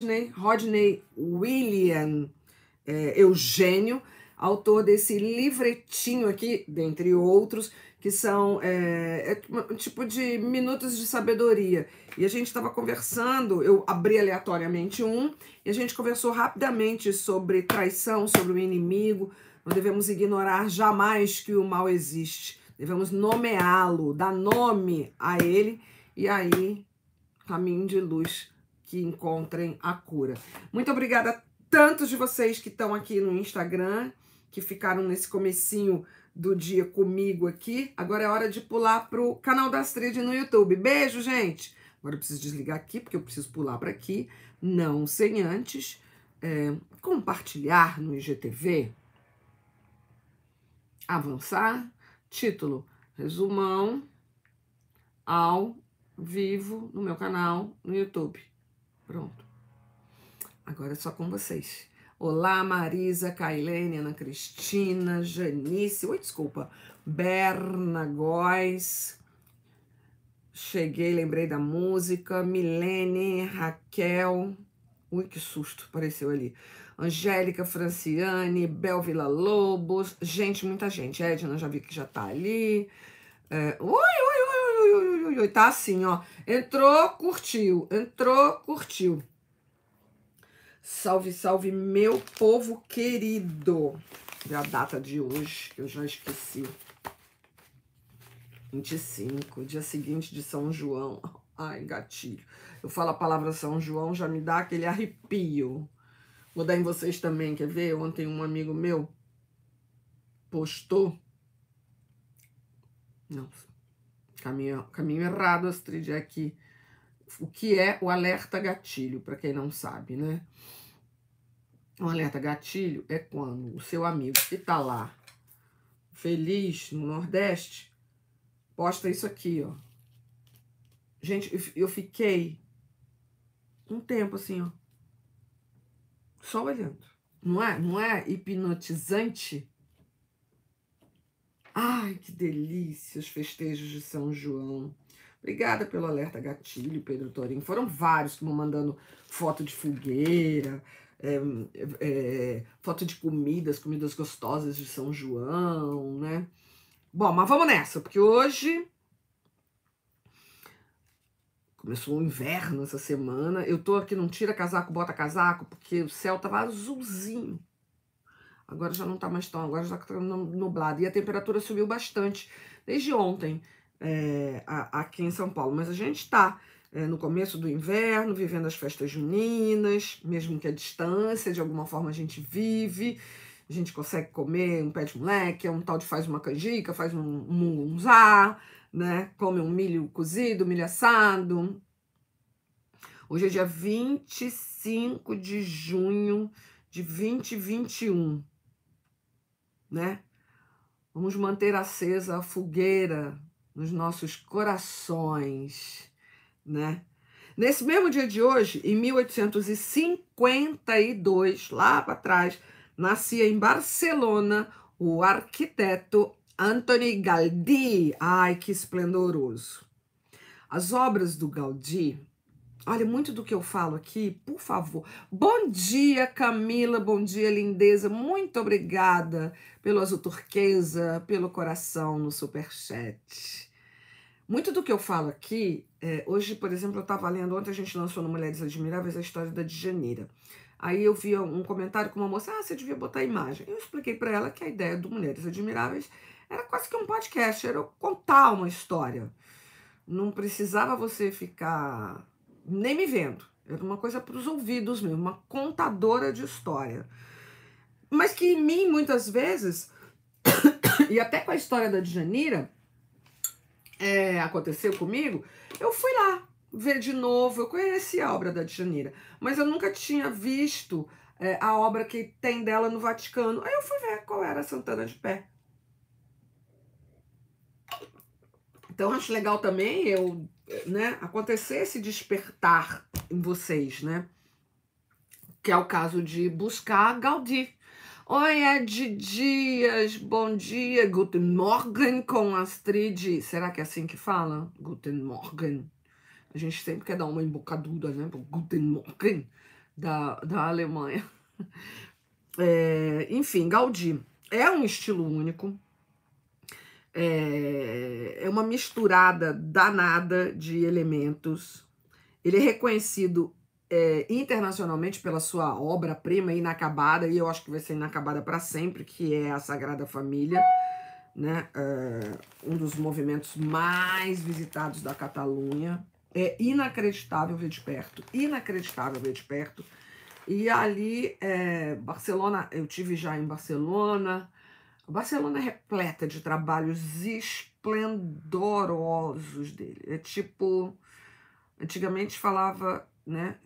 Rodney, Rodney William é, Eugênio, autor desse livretinho aqui, dentre outros, que são é, é, um tipo de minutos de sabedoria. E a gente estava conversando, eu abri aleatoriamente um, e a gente conversou rapidamente sobre traição, sobre o inimigo. Não devemos ignorar jamais que o mal existe. Devemos nomeá-lo, dar nome a ele, e aí, caminho de luz que encontrem a cura. Muito obrigada a tantos de vocês que estão aqui no Instagram, que ficaram nesse comecinho do dia comigo aqui. Agora é hora de pular pro canal da Astrid no YouTube. Beijo, gente! Agora eu preciso desligar aqui, porque eu preciso pular para aqui. Não sem antes é, compartilhar no IGTV. Avançar. Título: Resumão ao vivo no meu canal no YouTube. Pronto. Agora é só com vocês. Olá, Marisa, Kailene, Ana Cristina, Janice, oi, desculpa, Berna Góes, cheguei, lembrei da música, Milene, Raquel, ui, que susto, apareceu ali, Angélica, Franciane, Bel Lobos, gente, muita gente, Edna, já vi que já tá ali, é, oi, ui, ui, tá assim, ó. Entrou, curtiu, entrou, curtiu. Salve, salve, meu povo querido. E a data de hoje, eu já esqueci. 25, dia seguinte de São João. Ai, gatilho. Eu falo a palavra São João, já me dá aquele arrepio. Vou dar em vocês também, quer ver? Ontem um amigo meu postou. Não, Caminho, caminho errado, Astrid, é aqui. O que é o alerta gatilho, para quem não sabe, né? O alerta gatilho é quando o seu amigo que tá lá, feliz, no Nordeste, posta isso aqui, ó. Gente, eu fiquei um tempo assim, ó. Só olhando. Não é, não é hipnotizante? Ai, que delícia os festejos de São João. Obrigada pelo alerta gatilho, Pedro Torim. Foram vários que me mandando foto de fogueira, é, é, foto de comidas, comidas gostosas de São João, né? Bom, mas vamos nessa, porque hoje começou o inverno essa semana. Eu tô aqui não tira casaco, bota casaco, porque o céu tava azulzinho. Agora já não está mais tão, agora já está nublado. E a temperatura subiu bastante desde ontem é, aqui em São Paulo. Mas a gente está é, no começo do inverno, vivendo as festas juninas, mesmo que a distância, de alguma forma a gente vive. A gente consegue comer um pé de moleque, é um tal de faz uma canjica, faz um mungunzá, né? Come um milho cozido, milho assado. Hoje é dia 25 de junho de 2021 né? Vamos manter acesa a fogueira nos nossos corações, né? Nesse mesmo dia de hoje, em 1852, lá para trás, nascia em Barcelona o arquiteto Antoni Gaudí. Ai, que esplendoroso! As obras do Gaudí Olha, muito do que eu falo aqui, por favor. Bom dia, Camila. Bom dia, lindeza. Muito obrigada pelo azul turquesa, pelo coração no superchat. Muito do que eu falo aqui, é, hoje, por exemplo, eu estava lendo, ontem a gente lançou no Mulheres Admiráveis a história da Djanira. Aí eu vi um comentário com uma moça, ah, você devia botar a imagem. Eu expliquei para ela que a ideia do Mulheres Admiráveis era quase que um podcast, era eu contar uma história. Não precisava você ficar nem me vendo. Era é uma coisa para os ouvidos mesmo, uma contadora de história. Mas que em mim, muitas vezes, e até com a história da Djanira, é, aconteceu comigo, eu fui lá ver de novo, eu conheci a obra da Djanira, mas eu nunca tinha visto é, a obra que tem dela no Vaticano. Aí eu fui ver qual era Santana de Pé. Então acho legal também eu, né, acontecer esse despertar em vocês, né? Que é o caso de buscar Gaudí. Oi, Ed Dias, bom dia, Guten Morgen com Astrid. Será que é assim que fala? Guten Morgen. A gente sempre quer dar uma embocadura, né? Guten Morgen da, da Alemanha. É, enfim, Gaudí é um estilo único, é, é uma misturada danada de elementos. Ele é reconhecido é, internacionalmente pela sua obra-prima inacabada, e eu acho que vai ser inacabada para sempre, que é a Sagrada Família, né? É, um dos movimentos mais visitados da Catalunha. É inacreditável ver de perto, inacreditável ver de perto. E ali, é, Barcelona, eu tive já em Barcelona, o Barcelona é repleta de trabalhos esplendorosos dele. É tipo, antigamente falava, né,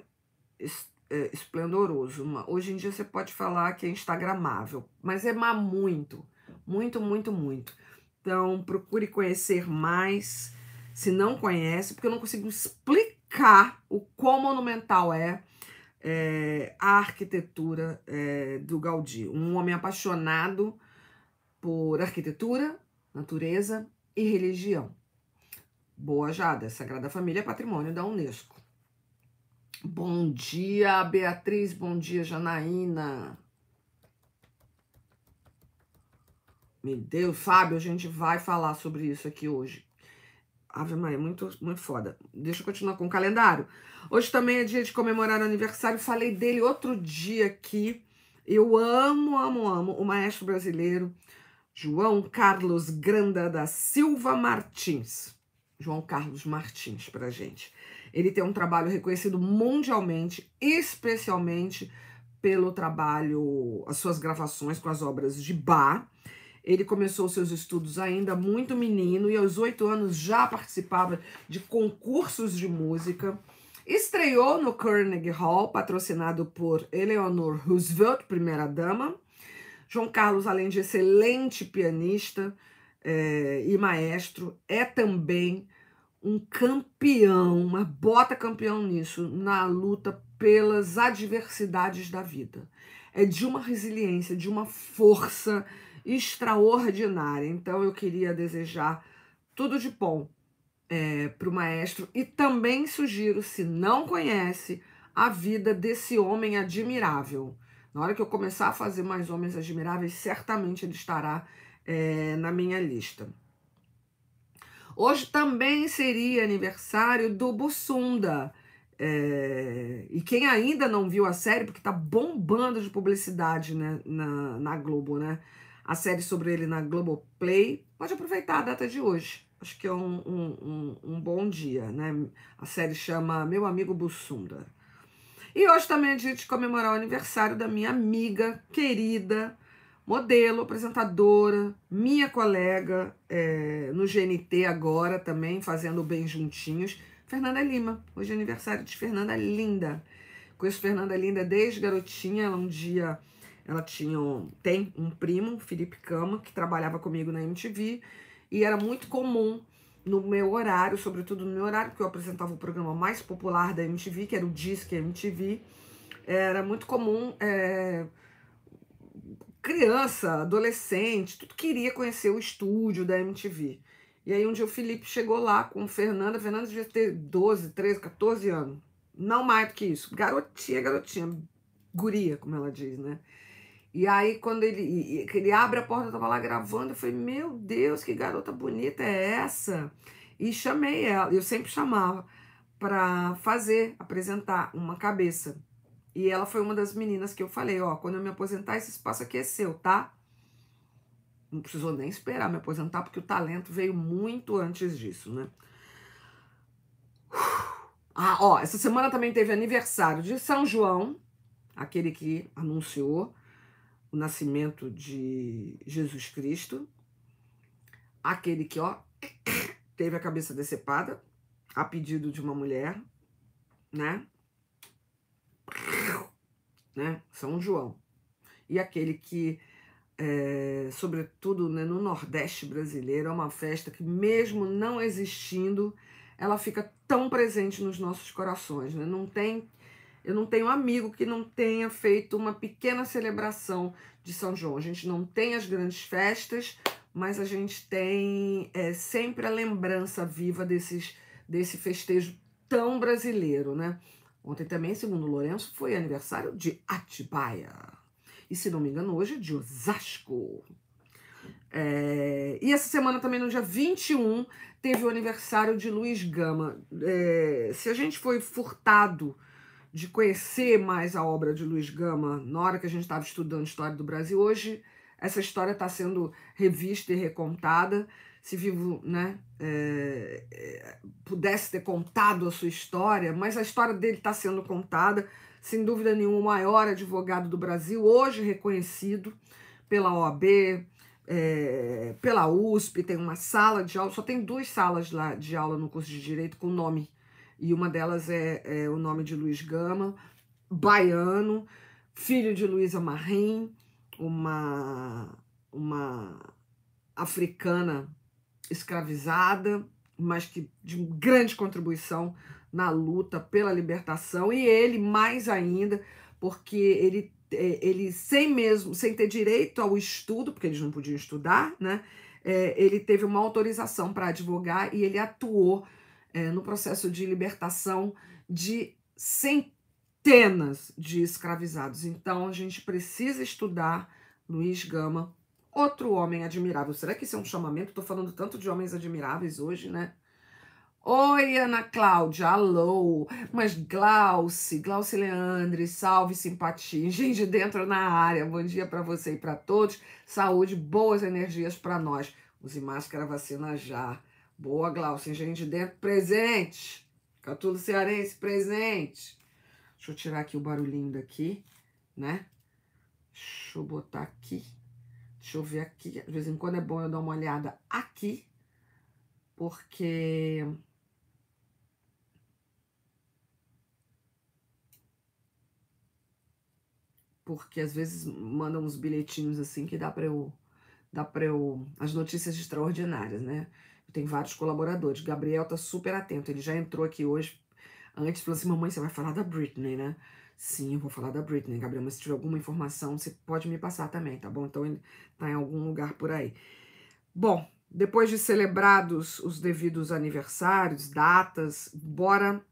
é, esplendoroso. Hoje em dia você pode falar que é instagramável, mas é má muito, muito, muito, muito. Então procure conhecer mais, se não conhece, porque eu não consigo explicar o quão monumental é, é a arquitetura é, do Gaudí. Um homem apaixonado por arquitetura, natureza e religião. Boa Jada, Sagrada Família é patrimônio da Unesco. Bom dia, Beatriz. Bom dia, Janaína. Meu Deus, Fábio, a gente vai falar sobre isso aqui hoje. Ave Maria, muito, muito foda. Deixa eu continuar com o calendário. Hoje também é dia de comemorar o aniversário. Falei dele outro dia aqui. Eu amo, amo, amo o maestro brasileiro João Carlos Granda da Silva Martins. João Carlos Martins para gente. Ele tem um trabalho reconhecido mundialmente, especialmente pelo trabalho, as suas gravações com as obras de Bach. Ele começou seus estudos ainda muito menino e aos oito anos já participava de concursos de música. Estreou no Carnegie Hall, patrocinado por Eleanor Roosevelt, primeira dama, João Carlos, além de excelente pianista é, e maestro, é também um campeão, uma bota campeão nisso, na luta pelas adversidades da vida. É de uma resiliência, de uma força extraordinária. Então eu queria desejar tudo de bom é, para o maestro e também sugiro, se não conhece, a vida desse homem admirável. Na hora que eu começar a fazer mais homens admiráveis, certamente ele estará é, na minha lista. Hoje também seria aniversário do Bussunda. É, e quem ainda não viu a série, porque tá bombando de publicidade né, na, na Globo, né? A série sobre ele na Globoplay, pode aproveitar a data de hoje. Acho que é um, um, um, um bom dia, né? A série chama Meu Amigo Bussunda. E hoje também é dia de comemorar o aniversário da minha amiga, querida, modelo, apresentadora, minha colega é, no GNT agora também, fazendo bem juntinhos, Fernanda Lima. Hoje é aniversário de Fernanda Linda. Conheço Fernanda Linda desde garotinha, ela um dia... Ela tinha tem um primo, Felipe Cama, que trabalhava comigo na MTV, e era muito comum no meu horário, sobretudo no meu horário, porque eu apresentava o programa mais popular da MTV, que era o Disque MTV, era muito comum é, criança, adolescente, tudo queria conhecer o estúdio da MTV. E aí um dia o Felipe chegou lá com o Fernanda, Fernanda devia ter 12, 13, 14 anos, não mais do que isso, garotinha, garotinha, guria, como ela diz, né? E aí, quando ele, ele abre a porta, eu tava lá gravando, eu falei, meu Deus, que garota bonita é essa? E chamei ela, eu sempre chamava para fazer, apresentar uma cabeça. E ela foi uma das meninas que eu falei, ó, quando eu me aposentar, esse espaço aqui é seu, tá? Não precisou nem esperar me aposentar, porque o talento veio muito antes disso, né? Ah, ó, essa semana também teve aniversário de São João, aquele que anunciou o nascimento de Jesus Cristo, aquele que ó teve a cabeça decepada a pedido de uma mulher, né? né? São João. E aquele que, é, sobretudo né, no Nordeste brasileiro, é uma festa que, mesmo não existindo, ela fica tão presente nos nossos corações. Né? Não tem eu não tenho amigo que não tenha feito uma pequena celebração de São João. A gente não tem as grandes festas, mas a gente tem é, sempre a lembrança viva desses, desse festejo tão brasileiro, né? Ontem também, segundo o Lourenço, foi aniversário de Atibaia. E se não me engano, hoje é de Osasco. É, e essa semana também, no dia 21, teve o aniversário de Luiz Gama. É, se a gente foi furtado de conhecer mais a obra de Luiz Gama na hora que a gente estava estudando História do Brasil. Hoje, essa história está sendo revista e recontada. Se Vivo né, é, é, pudesse ter contado a sua história, mas a história dele está sendo contada, sem dúvida nenhuma, o maior advogado do Brasil, hoje reconhecido pela OAB, é, pela USP, tem uma sala de aula, só tem duas salas lá de aula no curso de Direito com o nome e uma delas é, é o nome de Luiz Gama, baiano, filho de Luísa Marim, uma, uma africana escravizada, mas que de grande contribuição na luta pela libertação, e ele mais ainda, porque ele, é, ele sem mesmo, sem ter direito ao estudo, porque eles não podiam estudar, né? É, ele teve uma autorização para advogar e ele atuou é, no processo de libertação de centenas de escravizados. Então a gente precisa estudar Luiz Gama, outro homem admirável. Será que isso é um chamamento? Estou falando tanto de homens admiráveis hoje, né? Oi, Ana Cláudia, alô, mas Glauce, Glauce Leandre, salve simpatia, gente dentro na área, bom dia para você e para todos, saúde, boas energias para nós, use máscara, vacina já, Boa, Glaucia. gente, dentro, presente. Catulo cearense, presente. Deixa eu tirar aqui o barulhinho daqui, né? Deixa eu botar aqui. Deixa eu ver aqui. De vez em quando é bom eu dar uma olhada aqui, porque porque às vezes mandam uns bilhetinhos assim que dá para eu dá para eu as notícias extraordinárias, né? Tem vários colaboradores. Gabriel tá super atento. Ele já entrou aqui hoje antes falou assim: Mamãe, você vai falar da Britney, né? Sim, eu vou falar da Britney, Gabriel, mas se tiver alguma informação, você pode me passar também, tá bom? Então ele tá em algum lugar por aí. Bom, depois de celebrados os devidos aniversários, datas, bora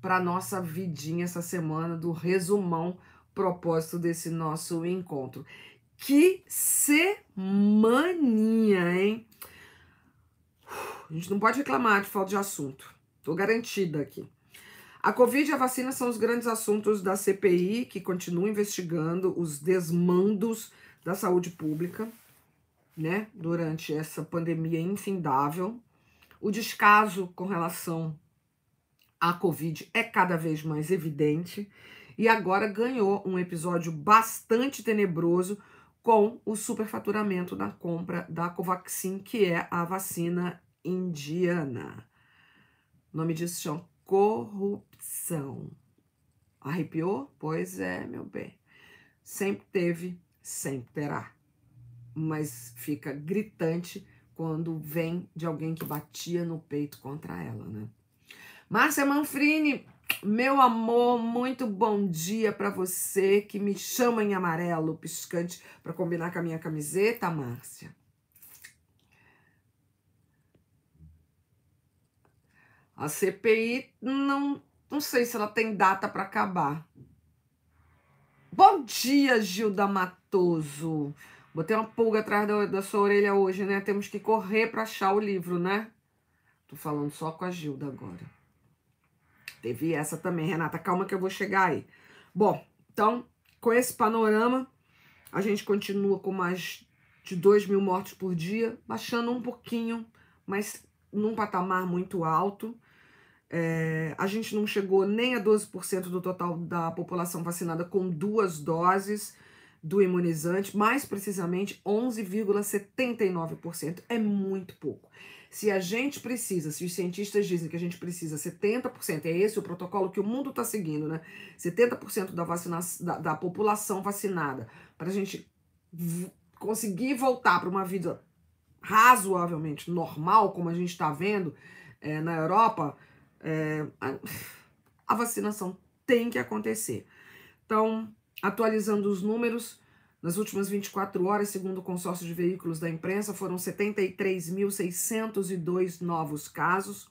para nossa vidinha essa semana do resumão propósito desse nosso encontro. Que semaninha, hein? A gente não pode reclamar de falta de assunto. Estou garantida aqui. A Covid e a vacina são os grandes assuntos da CPI, que continua investigando os desmandos da saúde pública, né, durante essa pandemia infindável. O descaso com relação à Covid é cada vez mais evidente e agora ganhou um episódio bastante tenebroso com o superfaturamento da compra da Covaxin, que é a vacina indiana. O nome disso chama corrupção. Arrepiou? Pois é, meu bem. Sempre teve, sempre terá. Mas fica gritante quando vem de alguém que batia no peito contra ela, né? Márcia Manfrini, meu amor, muito bom dia para você que me chama em amarelo piscante para combinar com a minha camiseta, Márcia. A CPI não, não sei se ela tem data para acabar. Bom dia, Gilda Matoso. Botei uma pulga atrás da, da sua orelha hoje, né? Temos que correr para achar o livro, né? Tô falando só com a Gilda agora. Teve essa também, Renata. Calma que eu vou chegar aí. Bom, então, com esse panorama, a gente continua com mais de 2 mil mortos por dia, baixando um pouquinho, mas num patamar muito alto. É, a gente não chegou nem a 12% do total da população vacinada com duas doses do imunizante, mais precisamente 11,79%. É muito pouco. Se a gente precisa, se os cientistas dizem que a gente precisa 70%, é esse o protocolo que o mundo está seguindo, né? 70% da, vacina, da, da população vacinada, para a gente conseguir voltar para uma vida razoavelmente normal, como a gente está vendo é, na Europa, é, a, a vacinação tem que acontecer. Então, atualizando os números, nas últimas 24 horas, segundo o consórcio de veículos da imprensa, foram 73.602 novos casos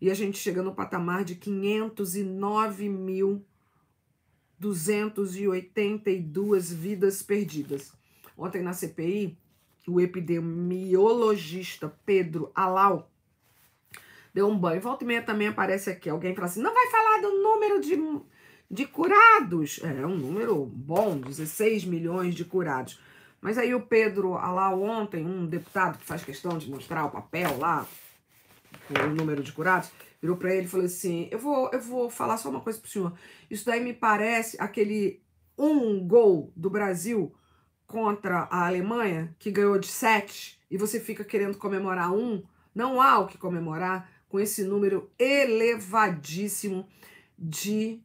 e a gente chega no patamar de 509.282 vidas perdidas. Ontem na CPI, o epidemiologista Pedro Alau deu um banho. Volta e meia também aparece aqui. Alguém fala assim: não vai falar do número de, de curados. É, é um número bom, 16 milhões de curados. Mas aí o Pedro, ah lá ontem, um deputado que faz questão de mostrar o papel lá, o número de curados, virou para ele e falou assim: eu vou, eu vou falar só uma coisa pro senhor. Isso daí me parece aquele um gol do Brasil contra a Alemanha, que ganhou de sete, e você fica querendo comemorar um. Não há o que comemorar com esse número elevadíssimo de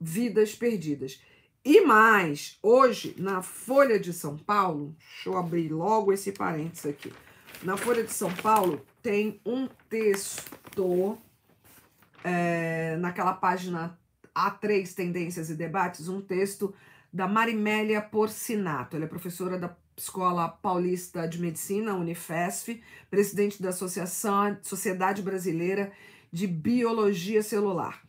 vidas perdidas. E mais, hoje, na Folha de São Paulo, deixa eu abrir logo esse parênteses aqui. Na Folha de São Paulo tem um texto é, naquela página A3 Tendências e Debates, um texto da Marimélia Porcinato. Ela é professora da Escola Paulista de Medicina, Unifesp, presidente da Associação Sociedade Brasileira de Biologia Celular.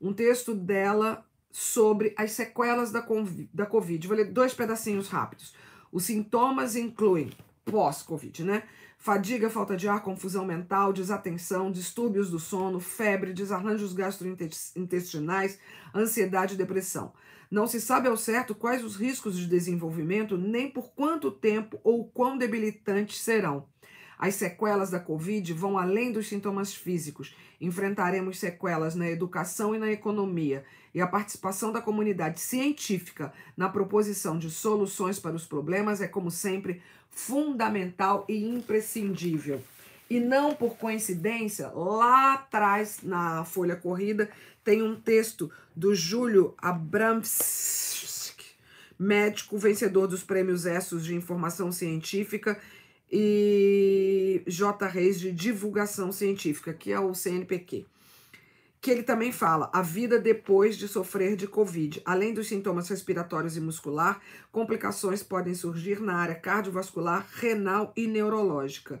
Um texto dela sobre as sequelas da, da Covid. Vou ler dois pedacinhos rápidos. Os sintomas incluem pós-Covid, né? Fadiga, falta de ar, confusão mental, desatenção, distúrbios do sono, febre, desarranjos gastrointestinais, ansiedade e depressão. Não se sabe ao certo quais os riscos de desenvolvimento, nem por quanto tempo ou quão debilitantes serão. As sequelas da Covid vão além dos sintomas físicos. Enfrentaremos sequelas na educação e na economia, e a participação da comunidade científica na proposição de soluções para os problemas é, como sempre, fundamental e imprescindível. E não por coincidência, lá atrás, na Folha Corrida, tem um texto do Júlio Abramski, médico vencedor dos prêmios Essos de Informação Científica e J. Reis de Divulgação Científica, que é o CNPq. Que ele também fala, a vida depois de sofrer de Covid. Além dos sintomas respiratórios e muscular, complicações podem surgir na área cardiovascular, renal e neurológica.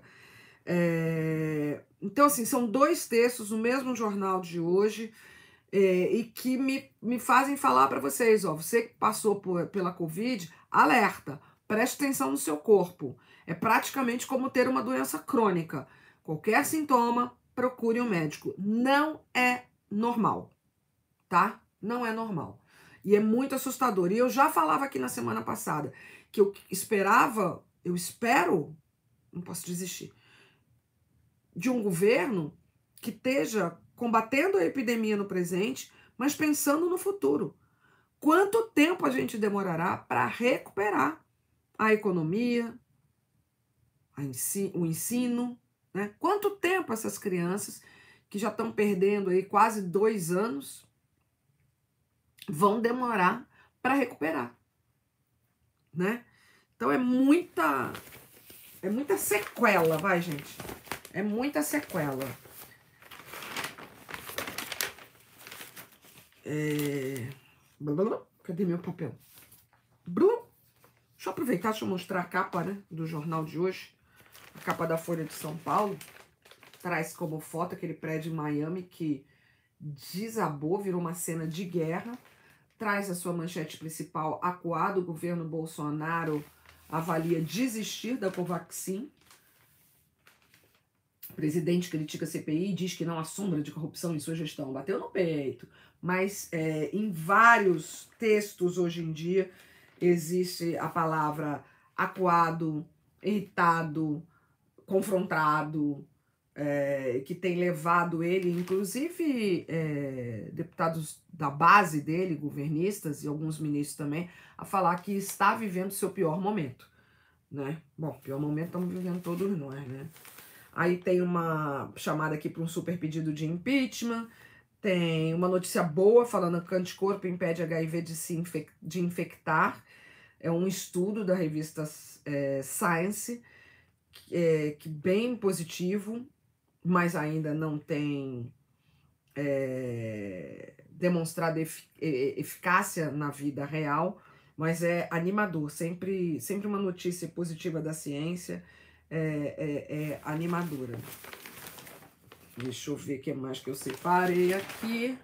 É, então, assim, são dois textos no mesmo jornal de hoje é, e que me, me fazem falar para vocês: ó, você que passou por, pela Covid, alerta, preste atenção no seu corpo. É praticamente como ter uma doença crônica. Qualquer sintoma, procure um médico. Não é normal, tá? Não é normal. E é muito assustador. E eu já falava aqui na semana passada que eu esperava, eu espero, não posso desistir de um governo que esteja combatendo a epidemia no presente, mas pensando no futuro. Quanto tempo a gente demorará para recuperar a economia, o ensino? Né? Quanto tempo essas crianças que já estão perdendo aí quase dois anos vão demorar para recuperar, né? Então é muita é muita sequela, vai gente. É muita sequela. É... Cadê meu papel? Blum. Deixa eu aproveitar, deixa eu mostrar a capa né, do jornal de hoje. A capa da Folha de São Paulo. Traz como foto aquele prédio em Miami que desabou, virou uma cena de guerra. Traz a sua manchete principal, acuado, o governo Bolsonaro avalia desistir da Covaxin. O presidente critica a CPI e diz que não há sombra de corrupção em sua gestão. Bateu no peito. Mas é, em vários textos hoje em dia existe a palavra acuado, irritado, confrontado, é, que tem levado ele, inclusive é, deputados da base dele, governistas e alguns ministros também, a falar que está vivendo seu pior momento. Né? Bom, pior momento estamos vivendo todos nós, né? Aí tem uma chamada aqui para um super pedido de impeachment. Tem uma notícia boa falando que anticorpo impede HIV de se infec de infectar. É um estudo da revista é, Science, que, é, que bem positivo, mas ainda não tem é, demonstrado efic eficácia na vida real, mas é animador, sempre, sempre uma notícia positiva da ciência é, é, é, animadora. Deixa eu ver o que mais que eu separei aqui.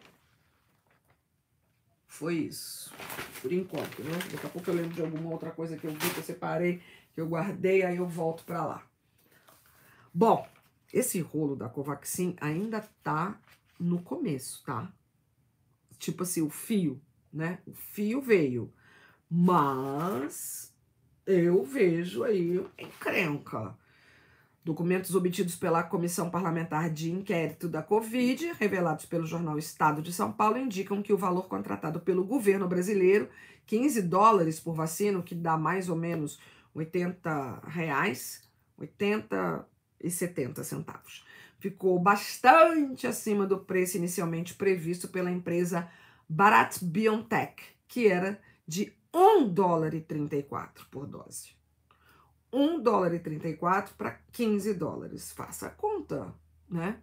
Foi isso, por enquanto, né? Daqui a pouco eu lembro de alguma outra coisa que eu vi, que eu separei, que eu guardei, aí eu volto para lá. Bom, esse rolo da Covaxin ainda tá no começo, tá? Tipo assim, o fio, né? O fio veio, mas eu vejo aí encrenca. Documentos obtidos pela Comissão Parlamentar de Inquérito da Covid, revelados pelo jornal Estado de São Paulo, indicam que o valor contratado pelo governo brasileiro, 15 dólares por vacina, o que dá mais ou menos 80 reais, 80 e 70 centavos, ficou bastante acima do preço inicialmente previsto pela empresa Barat BioNTech, que era de 1 dólar e 34 por dose. 1 dólar e 34 para 15 dólares. Faça a conta, né?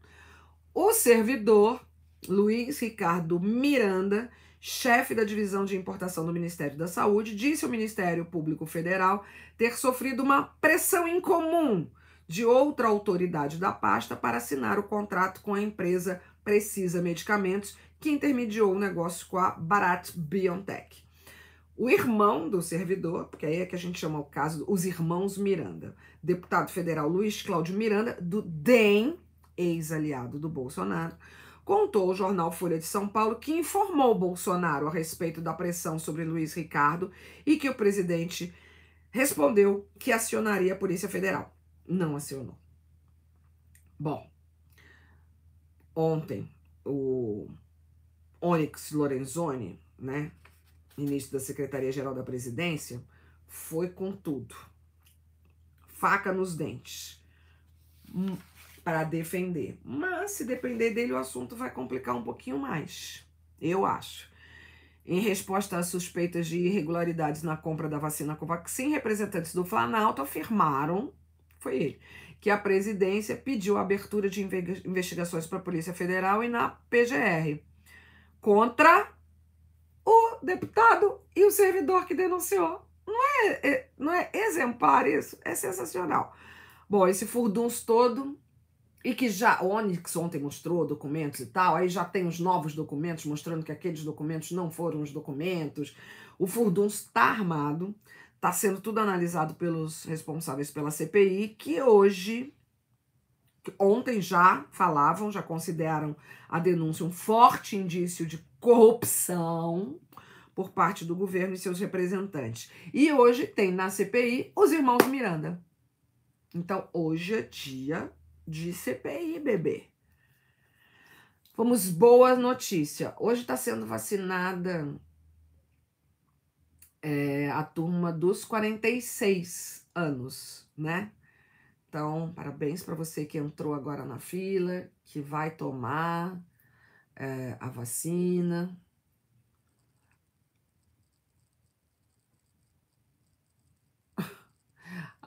O servidor Luiz Ricardo Miranda, chefe da divisão de importação do Ministério da Saúde, disse ao Ministério Público Federal ter sofrido uma pressão incomum de outra autoridade da pasta para assinar o contrato com a empresa Precisa Medicamentos, que intermediou o negócio com a Barat Biotech o irmão do servidor, porque aí é que a gente chama o caso os irmãos Miranda, deputado federal Luiz Cláudio Miranda, do DEM, ex-aliado do Bolsonaro, contou ao jornal Folha de São Paulo que informou Bolsonaro a respeito da pressão sobre Luiz Ricardo e que o presidente respondeu que acionaria a Polícia Federal. Não acionou. Bom, ontem o Onyx Lorenzoni, né, ministro da Secretaria-Geral da Presidência, foi com tudo. Faca nos dentes. Hum, para defender. Mas se depender dele, o assunto vai complicar um pouquinho mais. Eu acho. Em resposta a suspeitas de irregularidades na compra da vacina Covaxin, representantes do Planalto afirmaram, foi ele, que a presidência pediu a abertura de investigações para a Polícia Federal e na PGR contra deputado e o servidor que denunciou. Não é, é não é exemplar isso? É sensacional. Bom, esse furdunço todo e que já o Onyx ontem mostrou documentos e tal, aí já tem os novos documentos mostrando que aqueles documentos não foram os documentos. O furdunço está armado, está sendo tudo analisado pelos responsáveis pela CPI, que hoje, ontem já falavam, já consideram a denúncia um forte indício de corrupção, por parte do governo e seus representantes. E hoje tem na CPI os irmãos Miranda. Então, hoje é dia de CPI, bebê. Vamos, boa notícia. Hoje está sendo vacinada é, a turma dos 46 anos, né? Então, parabéns para você que entrou agora na fila, que vai tomar é, a vacina,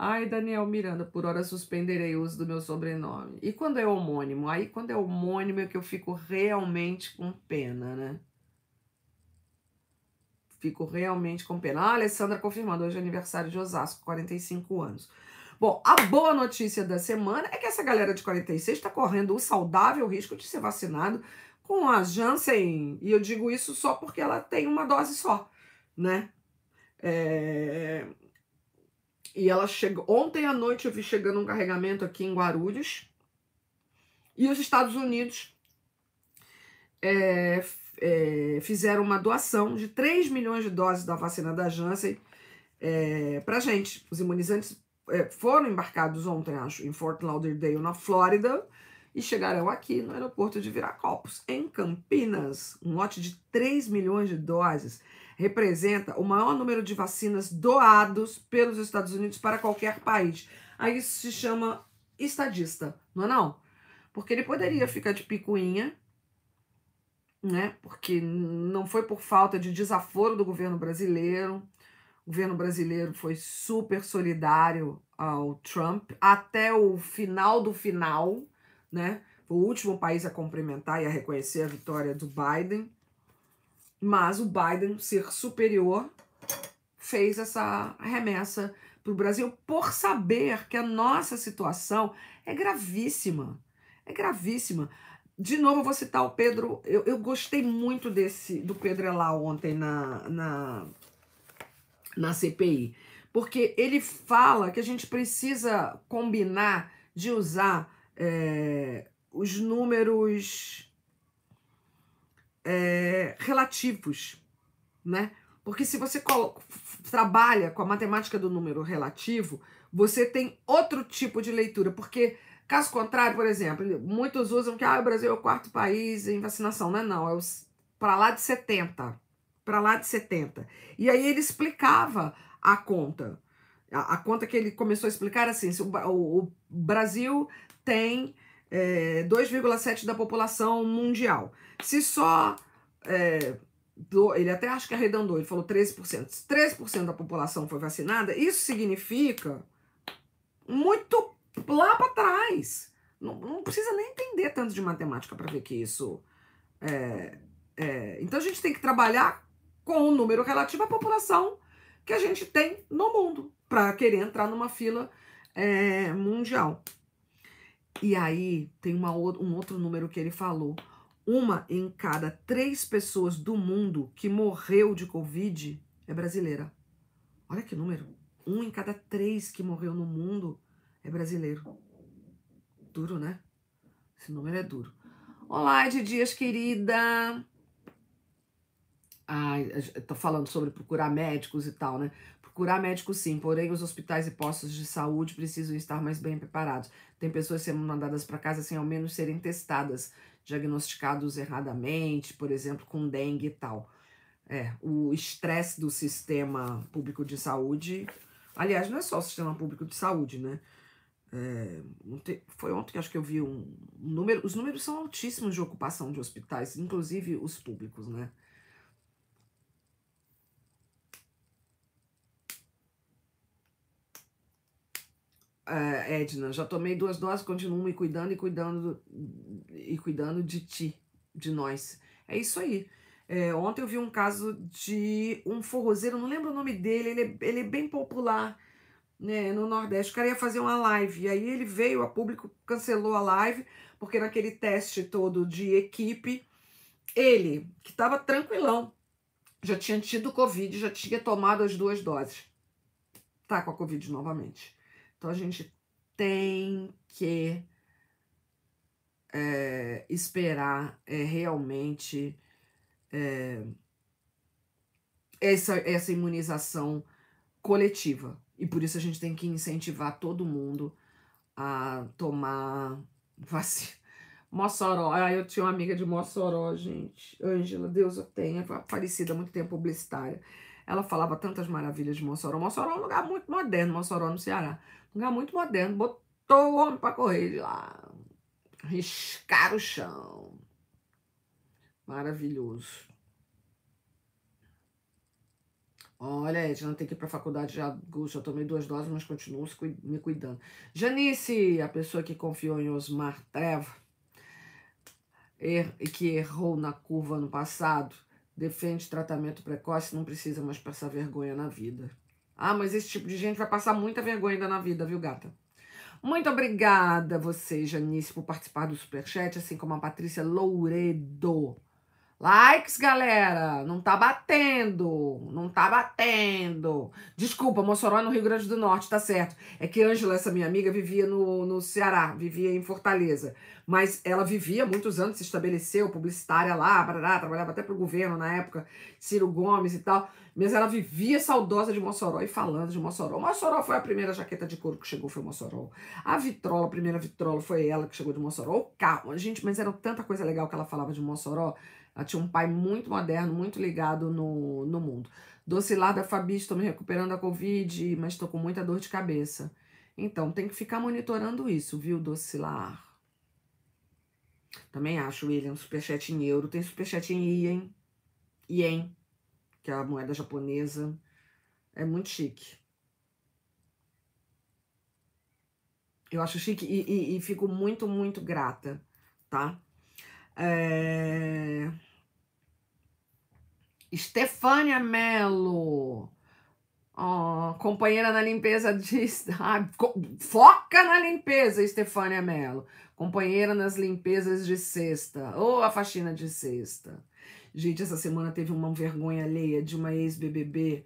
Ai, Daniel Miranda, por hora suspenderei o uso do meu sobrenome. E quando é homônimo? Aí quando é homônimo é que eu fico realmente com pena, né? Fico realmente com pena. Ah, Alessandra confirmando, hoje é aniversário de Osasco, 45 anos. Bom, a boa notícia da semana é que essa galera de 46 está correndo o saudável risco de ser vacinado com a Janssen. E eu digo isso só porque ela tem uma dose só, né? É... E ela chegou. Ontem à noite eu vi chegando um carregamento aqui em Guarulhos. E os Estados Unidos é, é, fizeram uma doação de 3 milhões de doses da vacina da Janssen é, para gente. Os imunizantes é, foram embarcados ontem, acho, em Fort Lauderdale, na Flórida, e chegarão aqui no aeroporto de Viracopos, em Campinas. Um lote de 3 milhões de doses representa o maior número de vacinas doados pelos Estados Unidos para qualquer país. Aí isso se chama estadista, não é não? Porque ele poderia ficar de picuinha, né? Porque não foi por falta de desaforo do governo brasileiro. O governo brasileiro foi super solidário ao Trump até o final do final, né? o último país a cumprimentar e a reconhecer a vitória do Biden. Mas o Biden ser superior fez essa remessa para o Brasil por saber que a nossa situação é gravíssima. É gravíssima. De novo, eu vou citar o Pedro. Eu, eu gostei muito desse do Pedro lá ontem na, na, na CPI, porque ele fala que a gente precisa combinar de usar é, os números é, relativos, né? Porque se você trabalha com a matemática do número relativo, você tem outro tipo de leitura, porque caso contrário, por exemplo, muitos usam que ah, o Brasil é o quarto país em vacinação, não é, não, é os para lá de 70, para lá de 70. E aí ele explicava a conta. A, a conta que ele começou a explicar assim, o, o, o Brasil tem é, 2,7% da população mundial. Se só. É, do, ele até acho que arredondou, ele falou 13%. Se 13% da população foi vacinada, isso significa muito lá para trás. Não, não, precisa nem entender tanto de matemática para ver que isso. É, é. Então a gente tem que trabalhar com o número relativo à população que a gente tem no mundo para querer entrar numa fila é, mundial. E aí tem uma, um outro número que ele falou. Uma em cada três pessoas do mundo que morreu de Covid é brasileira. Olha que número. Um em cada três que morreu no mundo é brasileiro. Duro, né? Esse número é duro. Olá, Ed Dias, querida. Ai, ah, tô falando sobre procurar médicos e tal, né? Curar médico sim, porém os hospitais e postos de saúde precisam estar mais bem preparados. Tem pessoas sendo mandadas para casa sem ao menos serem testadas, diagnosticados erradamente, por exemplo, com dengue e tal. É, o estresse do sistema público de saúde. Aliás, não é só o sistema público de saúde, né? É, foi ontem que acho que eu vi um número. Os números são altíssimos de ocupação de hospitais, inclusive os públicos, né? É, Edna, já tomei duas doses, continuo me cuidando e cuidando e cuidando de ti, de nós. É isso aí. É, ontem eu vi um caso de um forrozeiro, não lembro o nome dele, ele é, ele é bem popular né, no Nordeste. O cara ia fazer uma live, e aí ele veio a público, cancelou a live, porque naquele teste todo de equipe, ele, que estava tranquilão, já tinha tido Covid, já tinha tomado as duas doses, tá com a Covid novamente. Então a gente tem que é, esperar é, realmente é, essa, essa imunização coletiva. E por isso a gente tem que incentivar todo mundo a tomar vacina. Mossoró. Ah, eu tinha uma amiga de Mossoró, gente. Ângela, Deus eu tenha, falecida há muito tempo, publicitária. Ela falava tantas maravilhas de Mossoró. Mossoró é um lugar muito moderno, Mossoró no Ceará. Um lugar muito moderno. Botou o homem para correr de lá. Riscar o chão. Maravilhoso. Olha, não tem que ir para a faculdade já, já tomei duas doses, mas continuo me cuidando. Janice, a pessoa que confiou em Osmar Treva er-, e que errou na curva ano passado, defende tratamento precoce, não precisa mais passar vergonha na vida. Ah, mas esse tipo de gente vai passar muita vergonha ainda na vida, viu, gata? Muito obrigada você, Janice, por participar do Superchat, assim como a Patrícia Louredo. Likes, galera, não tá batendo, não tá batendo. Desculpa, Mossoró é no Rio Grande do Norte, tá certo. É que Ângela, essa minha amiga, vivia no, no Ceará, vivia em Fortaleza. Mas ela vivia muitos anos, se estabeleceu, publicitária lá, barará, trabalhava até pro governo na época, Ciro Gomes e tal. Mas ela vivia saudosa de Mossoró e falando de Mossoró. Mossoró foi a primeira jaqueta de couro que chegou, foi Mossoró. A vitrola, a primeira vitrola foi ela que chegou de Mossoró. O carro, gente, mas era tanta coisa legal que ela falava de Mossoró ela tinha um pai muito moderno, muito ligado no, no mundo. Docilada Fabi, estou me recuperando da Covid, mas estou com muita dor de cabeça. Então, tem que ficar monitorando isso, viu, Docilar? Também acho, William, superchat em euro. Tem superchat em ien, ien, que é a moeda japonesa. É muito chique. Eu acho chique e, e, e fico muito, muito grata, tá? É... Estefânia Melo. Oh, companheira na limpeza de. Ah, foca na limpeza, Estefânia Melo. Companheira nas limpezas de sexta. Ou oh, a faxina de sexta. Gente, essa semana teve uma vergonha alheia de uma ex-BBB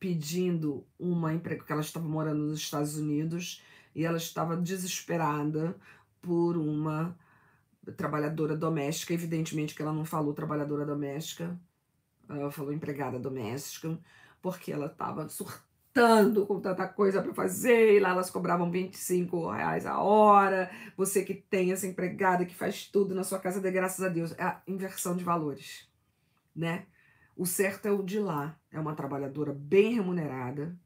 pedindo uma emprego, porque ela estava morando nos Estados Unidos e ela estava desesperada por uma trabalhadora doméstica. Evidentemente que ela não falou trabalhadora doméstica, ela falou empregada doméstica, porque ela estava surtando com tanta coisa para fazer, e lá elas cobravam 25 reais a hora. Você que tem essa empregada que faz tudo na sua casa, de graças a Deus. É a inversão de valores, né? O certo é o de lá. É uma trabalhadora bem remunerada.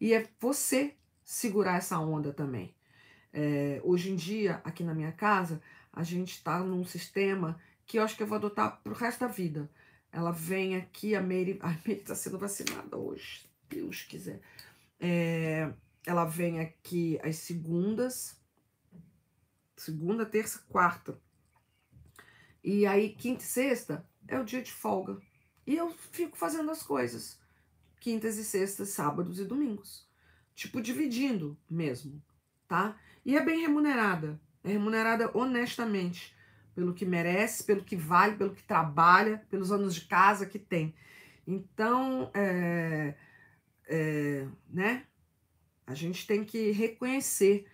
E é você segurar essa onda também. É, hoje em dia, aqui na minha casa, a gente está num sistema que eu acho que eu vou adotar para o resto da vida. Ela vem aqui, a Meire, a Meire tá sendo vacinada hoje, Deus quiser. É, ela vem aqui às segundas, segunda, terça, quarta. E aí, quinta e sexta é o dia de folga. E eu fico fazendo as coisas. Quintas e sextas, sábados e domingos. Tipo, dividindo mesmo, tá? E é bem remunerada. É remunerada honestamente pelo que merece, pelo que vale, pelo que trabalha, pelos anos de casa que tem. Então, é, é, né? A gente tem que reconhecer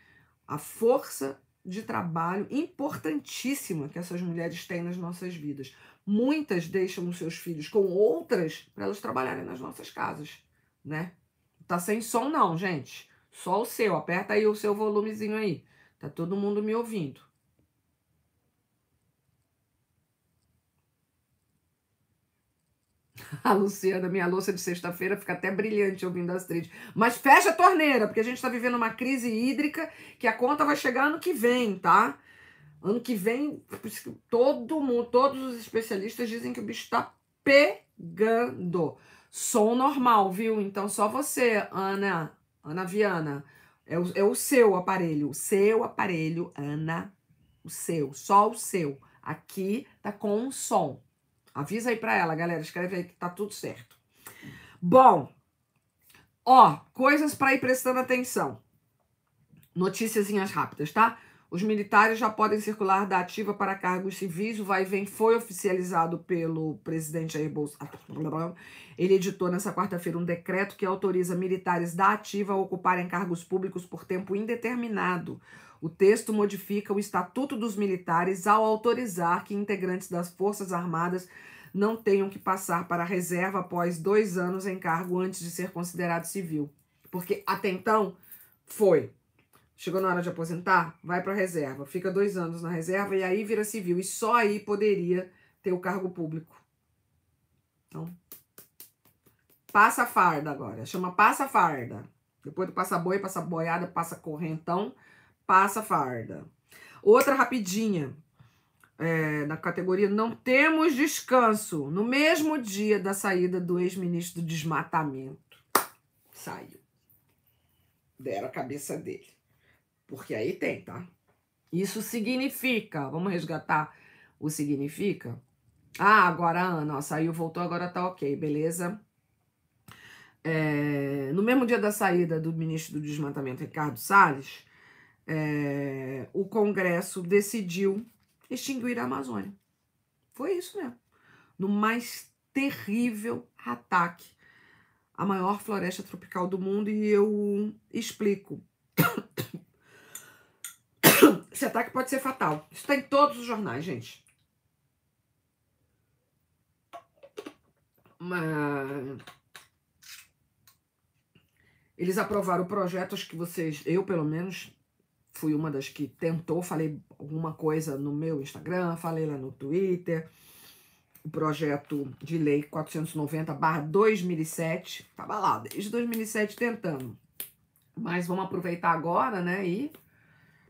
a força de trabalho importantíssima que essas mulheres têm nas nossas vidas. Muitas deixam os seus filhos com outras para elas trabalharem nas nossas casas, né? Tá sem som não, gente. Só o seu. Aperta aí o seu volumezinho aí. Tá todo mundo me ouvindo. A Luciana, minha louça de sexta-feira, fica até brilhante ouvindo as trilhas. Mas fecha a torneira, porque a gente está vivendo uma crise hídrica que a conta vai chegar ano que vem, tá? Ano que vem, todo mundo, todos os especialistas dizem que o bicho está pegando. Som normal, viu? Então só você, Ana, Ana Viana. É o, é o seu aparelho, o seu aparelho, Ana, o seu, só o seu. Aqui tá com som. Avisa aí para ela, galera. Escreve aí que tá tudo certo. Bom, ó, coisas para ir prestando atenção. Noticiazinhas rápidas, tá? Os militares já podem circular da ativa para cargos civis. O vai vem foi oficializado pelo presidente Jair Bolsonaro. Ele editou nessa quarta-feira um decreto que autoriza militares da ativa a ocuparem cargos públicos por tempo indeterminado. O texto modifica o Estatuto dos Militares ao autorizar que integrantes das Forças Armadas não tenham que passar para a reserva após dois anos em cargo antes de ser considerado civil. Porque até então foi. Chegou na hora de aposentar, vai para a reserva, fica dois anos na reserva e aí vira civil. E só aí poderia ter o cargo público. Então, passa farda agora. Chama passa farda. Depois do passa boi, passa boiada, passa correntão passa farda. Outra rapidinha. É, na categoria não temos descanso. No mesmo dia da saída do ex-ministro do desmatamento. Saiu. Deram a cabeça dele. Porque aí tem, tá? Isso significa. Vamos resgatar o significa? Ah, agora, Ana, ó, saiu, voltou, agora tá ok, beleza? É, no mesmo dia da saída do ministro do Desmatamento, Ricardo Salles, é, o Congresso decidiu extinguir a Amazônia. Foi isso mesmo. No mais terrível ataque à maior floresta tropical do mundo, e eu explico. Esse ataque pode ser fatal. Isso está em todos os jornais, gente. Mas eles aprovaram o projeto, acho que vocês, eu pelo menos, fui uma das que tentou, falei alguma coisa no meu Instagram, falei lá no Twitter. O projeto de lei 490/2007 estava lá desde 2007 tentando. Mas vamos aproveitar agora, né, e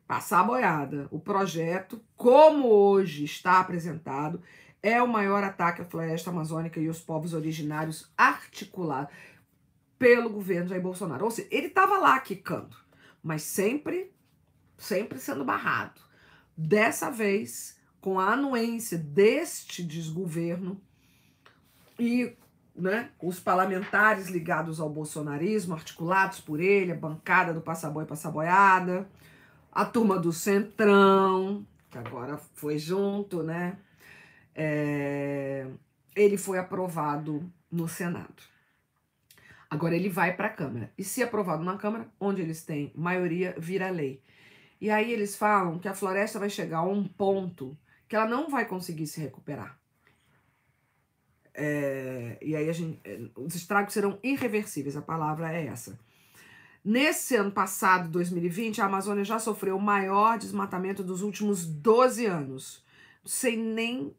passar a boiada. O projeto, como hoje está apresentado, é o maior ataque à floresta amazônica e aos povos originários articulado pelo governo Jair Bolsonaro. Ou seja, ele estava lá quicando, mas sempre sempre sendo barrado. Dessa vez, com a anuência deste desgoverno e né, os parlamentares ligados ao bolsonarismo, articulados por ele, a bancada do Passaboi Passaboiada, a turma do Centrão, que agora foi junto, né? É, ele foi aprovado no Senado. Agora ele vai para a Câmara. E se aprovado na Câmara, onde eles têm maioria, vira lei. E aí eles falam que a floresta vai chegar a um ponto que ela não vai conseguir se recuperar. É, e aí gente, é, os estragos serão irreversíveis, a palavra é essa. Nesse ano passado, 2020, a Amazônia já sofreu o maior desmatamento dos últimos 12 anos. Sem nem.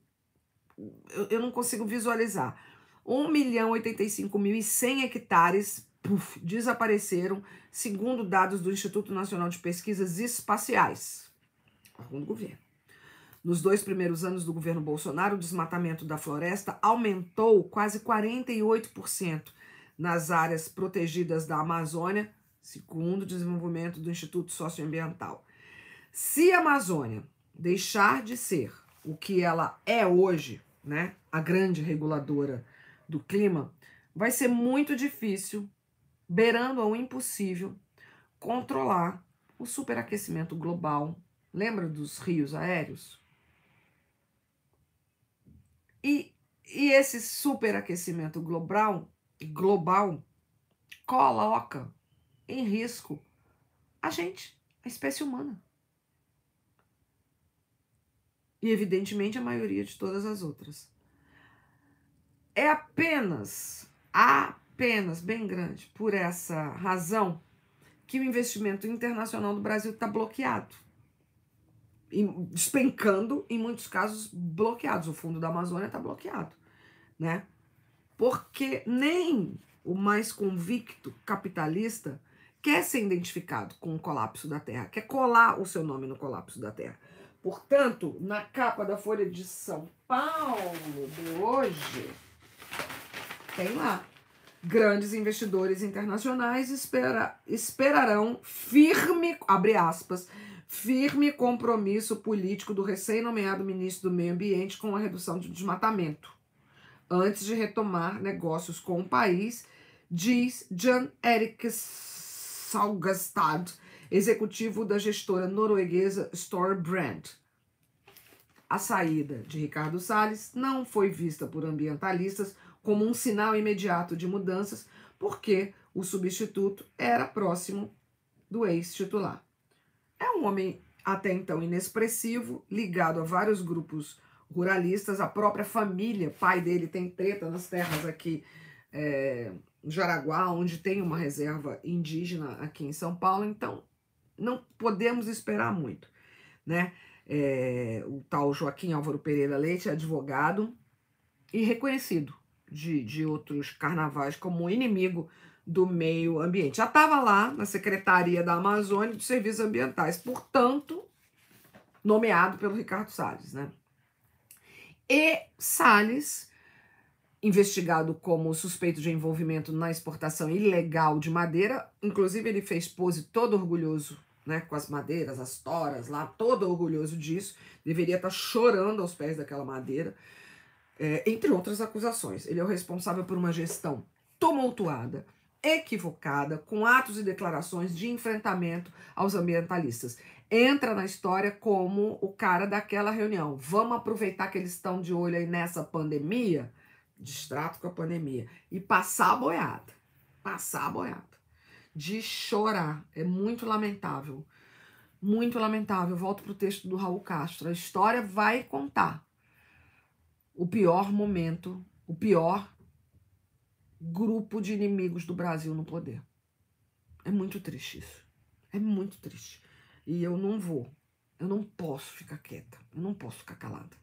Eu, eu não consigo visualizar. 1 milhão 85 mil e 100 hectares puff, desapareceram, segundo dados do Instituto Nacional de Pesquisas Espaciais, segundo do governo. Nos dois primeiros anos do governo Bolsonaro, o desmatamento da floresta aumentou quase 48% nas áreas protegidas da Amazônia, segundo o desenvolvimento do Instituto Socioambiental. Se a Amazônia deixar de ser o que ela é hoje, né, a grande reguladora do clima, vai ser muito difícil beirando ao impossível, controlar o superaquecimento global. Lembra dos rios aéreos? E, e esse superaquecimento global, global coloca em risco a gente, a espécie humana. E, evidentemente, a maioria de todas as outras. É apenas a penas bem grandes por essa razão que o investimento internacional do Brasil está bloqueado. E despencando, em muitos casos, bloqueados. O fundo da Amazônia está bloqueado. Né? Porque nem o mais convicto capitalista quer ser identificado com o colapso da Terra, quer colar o seu nome no colapso da Terra. Portanto, na capa da Folha de São Paulo de hoje, tem lá Grandes investidores internacionais espera, esperarão firme, abre aspas, firme compromisso político do recém-nomeado ministro do Meio Ambiente com a redução de desmatamento, antes de retomar negócios com o país, diz Jan-Erik Saugestad, executivo da gestora norueguesa Storebrand. A saída de Ricardo Salles não foi vista por ambientalistas como um sinal imediato de mudanças, porque o substituto era próximo do ex-titular. É um homem até então inexpressivo, ligado a vários grupos ruralistas, a própria família, pai dele tem treta nas terras aqui é, Jaraguá, onde tem uma reserva indígena aqui em São Paulo, então não podemos esperar muito, né? É, o tal Joaquim Álvaro Pereira Leite é advogado e reconhecido de, de outros carnavais como um inimigo do meio ambiente. Já estava lá na Secretaria da Amazônia dos Serviços Ambientais, portanto, nomeado pelo Ricardo Salles. Né? E Salles, investigado como suspeito de envolvimento na exportação ilegal de madeira, inclusive ele fez pose todo orgulhoso né, com as madeiras, as toras lá, todo orgulhoso disso, deveria estar tá chorando aos pés daquela madeira é, entre outras acusações. Ele é o responsável por uma gestão tumultuada, equivocada, com atos e declarações de enfrentamento aos ambientalistas. Entra na história como o cara daquela reunião. Vamos aproveitar que eles estão de olho aí nessa pandemia, distrato com a pandemia, e passar a boiada. Passar a boiada. De chorar. É muito lamentável. Muito lamentável. Volto para o texto do Raul Castro. A história vai contar o pior momento, o pior grupo de inimigos do Brasil no poder. É muito triste isso. É muito triste. E eu não vou, eu não posso ficar quieta, eu não posso ficar calada.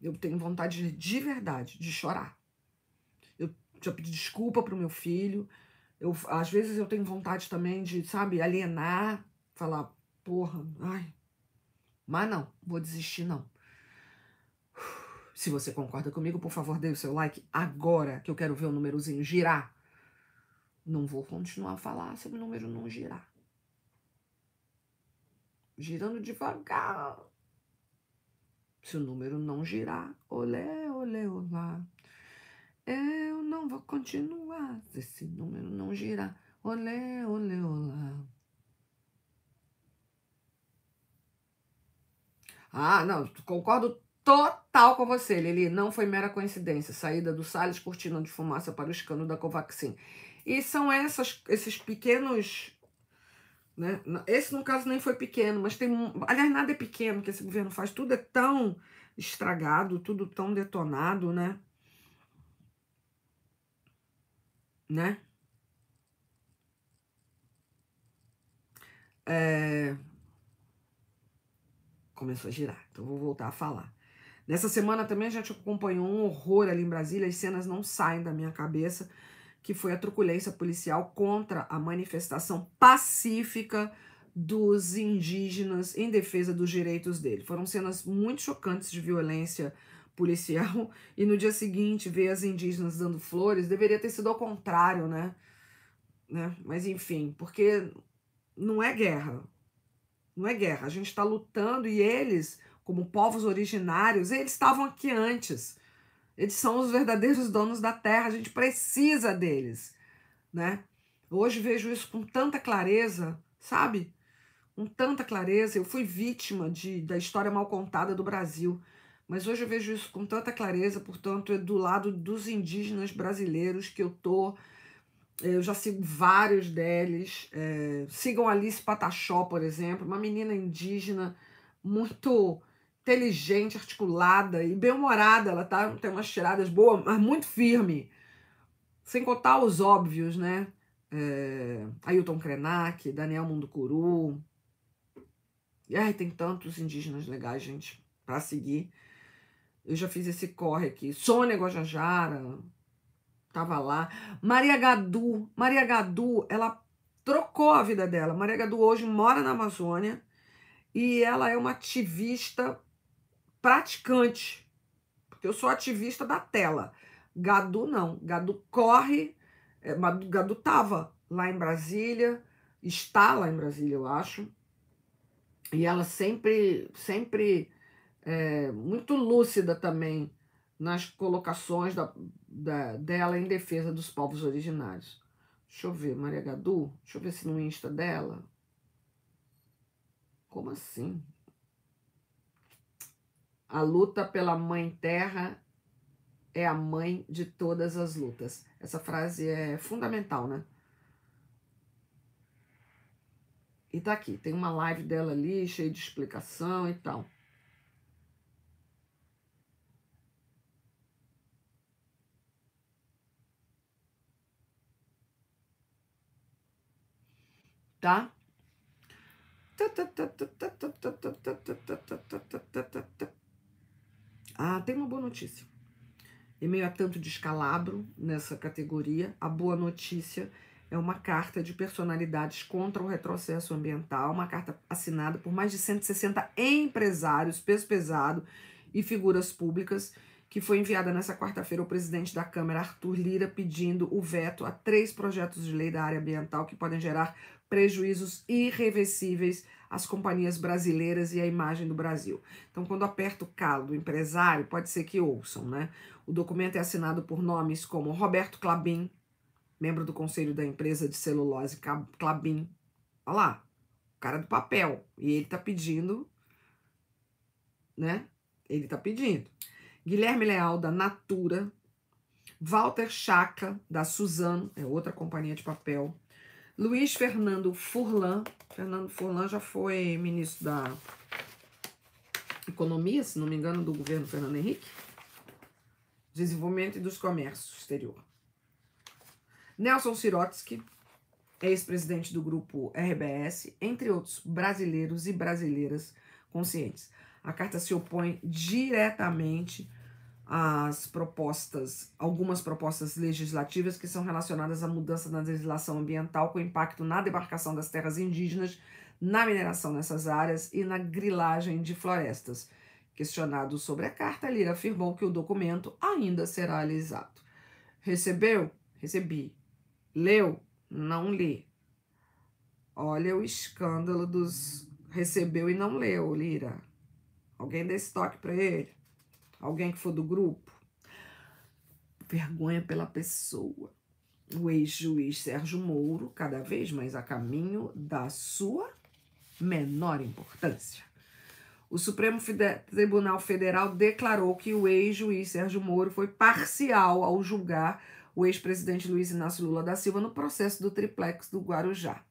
Eu tenho vontade de, de verdade de chorar. Eu já pedi desculpa pro meu filho. Eu, às vezes eu tenho vontade também de, sabe, alienar, falar, porra, ai. Mas não, vou desistir não. Se você concorda comigo, por favor, dê o seu like agora, que eu quero ver o númerozinho girar. Não vou continuar a falar se o número não girar. Girando devagar. Se o número não girar, olé, olé, olá. Eu não vou continuar se esse número não girar. Olé, olé, olá. Ah, não, concordo total com você, Lili. Não foi mera coincidência. Saída do Salles, cortina de fumaça para o escândalo da Covaxin. E são essas, esses pequenos. Né? Esse, no caso, nem foi pequeno, mas tem. Aliás, nada é pequeno que esse governo faz. Tudo é tão estragado, tudo tão detonado, né? Né? É... Começou a girar, então vou voltar a falar. Nessa semana também a gente acompanhou um horror ali em Brasília, as cenas não saem da minha cabeça, que foi a truculência policial contra a manifestação pacífica dos indígenas em defesa dos direitos dele. Foram cenas muito chocantes de violência policial e no dia seguinte ver as indígenas dando flores deveria ter sido ao contrário, né? né? Mas enfim, porque não é guerra, não é guerra. A gente está lutando e eles como povos originários, eles estavam aqui antes. Eles são os verdadeiros donos da terra, a gente precisa deles, né? Hoje vejo isso com tanta clareza, sabe? Com tanta clareza. Eu fui vítima de, da história mal contada do Brasil, mas hoje eu vejo isso com tanta clareza, portanto, é do lado dos indígenas brasileiros que eu tô. É, eu já sigo vários deles. É, sigam Alice Pataxó, por exemplo, uma menina indígena muito inteligente, articulada e bem-humorada. Ela tá, tem umas tiradas boas, mas muito firme. Sem contar os óbvios, né? É, Ailton Krenak, Daniel Munducuru. E ai, tem tantos indígenas legais, gente, para seguir. Eu já fiz esse corre aqui. Sônia Guajajara tava lá. Maria Gadu, Maria Gadu, ela trocou a vida dela. Maria Gadu hoje mora na Amazônia e ela é uma ativista praticante, porque eu sou ativista da tela. Gadu não, Gadu corre, é, Gadu tava lá em Brasília, está lá em Brasília, eu acho, e ela sempre, sempre é, muito lúcida também nas colocações da, da, dela em defesa dos povos originários. Deixa eu ver, Maria Gadu, deixa eu ver se no Insta dela. Como assim? A luta pela mãe terra é a mãe de todas as lutas. Essa frase é fundamental, né? E tá aqui, tem uma live dela ali, cheia de explicação e tal. Tá? tá, tá, tá, tá, tá, tá, tá, tá, tá, tá, tá, tá, tá, tá. Ah, tem uma boa notícia. Em meio a tanto descalabro nessa categoria, a boa notícia é uma carta de personalidades contra o retrocesso ambiental, uma carta assinada por mais de 160 empresários, peso pesado e figuras públicas, que foi enviada nessa quarta-feira ao presidente da Câmara, Arthur Lira, pedindo o veto a três projetos de lei da área ambiental que podem gerar prejuízos irreversíveis às companhias brasileiras e à imagem do Brasil. Então, quando aperta o calo do empresário, pode ser que ouçam, né? O documento é assinado por nomes como Roberto Clabin, membro do conselho da empresa de celulose Clabin. Olha lá, o cara do papel. E ele tá pedindo, né? Ele tá pedindo. Guilherme Leal, da Natura. Walter Chaca, da Suzano, é outra companhia de papel. Luiz Fernando Furlan. Fernando Furlan já foi ministro da Economia, se não me engano, do governo Fernando Henrique. Desenvolvimento e dos Comércios Exterior. Nelson Sirotsky, ex-presidente do grupo RBS, entre outros brasileiros e brasileiras conscientes. A carta se opõe diretamente as propostas, algumas propostas legislativas que são relacionadas à mudança na legislação ambiental com impacto na demarcação das terras indígenas, na mineração nessas áreas e na grilagem de florestas. Questionado sobre a carta, Lira afirmou que o documento ainda será alisado. Recebeu? Recebi. Leu? Não li. Olha o escândalo dos recebeu e não leu, Lira. Alguém desse toque para ele? alguém que for do grupo. Vergonha pela pessoa. O ex-juiz Sérgio Moro, cada vez mais a caminho da sua menor importância. O Supremo Fide Tribunal Federal declarou que o ex-juiz Sérgio Moro foi parcial ao julgar o ex-presidente Luiz Inácio Lula da Silva no processo do triplex do Guarujá.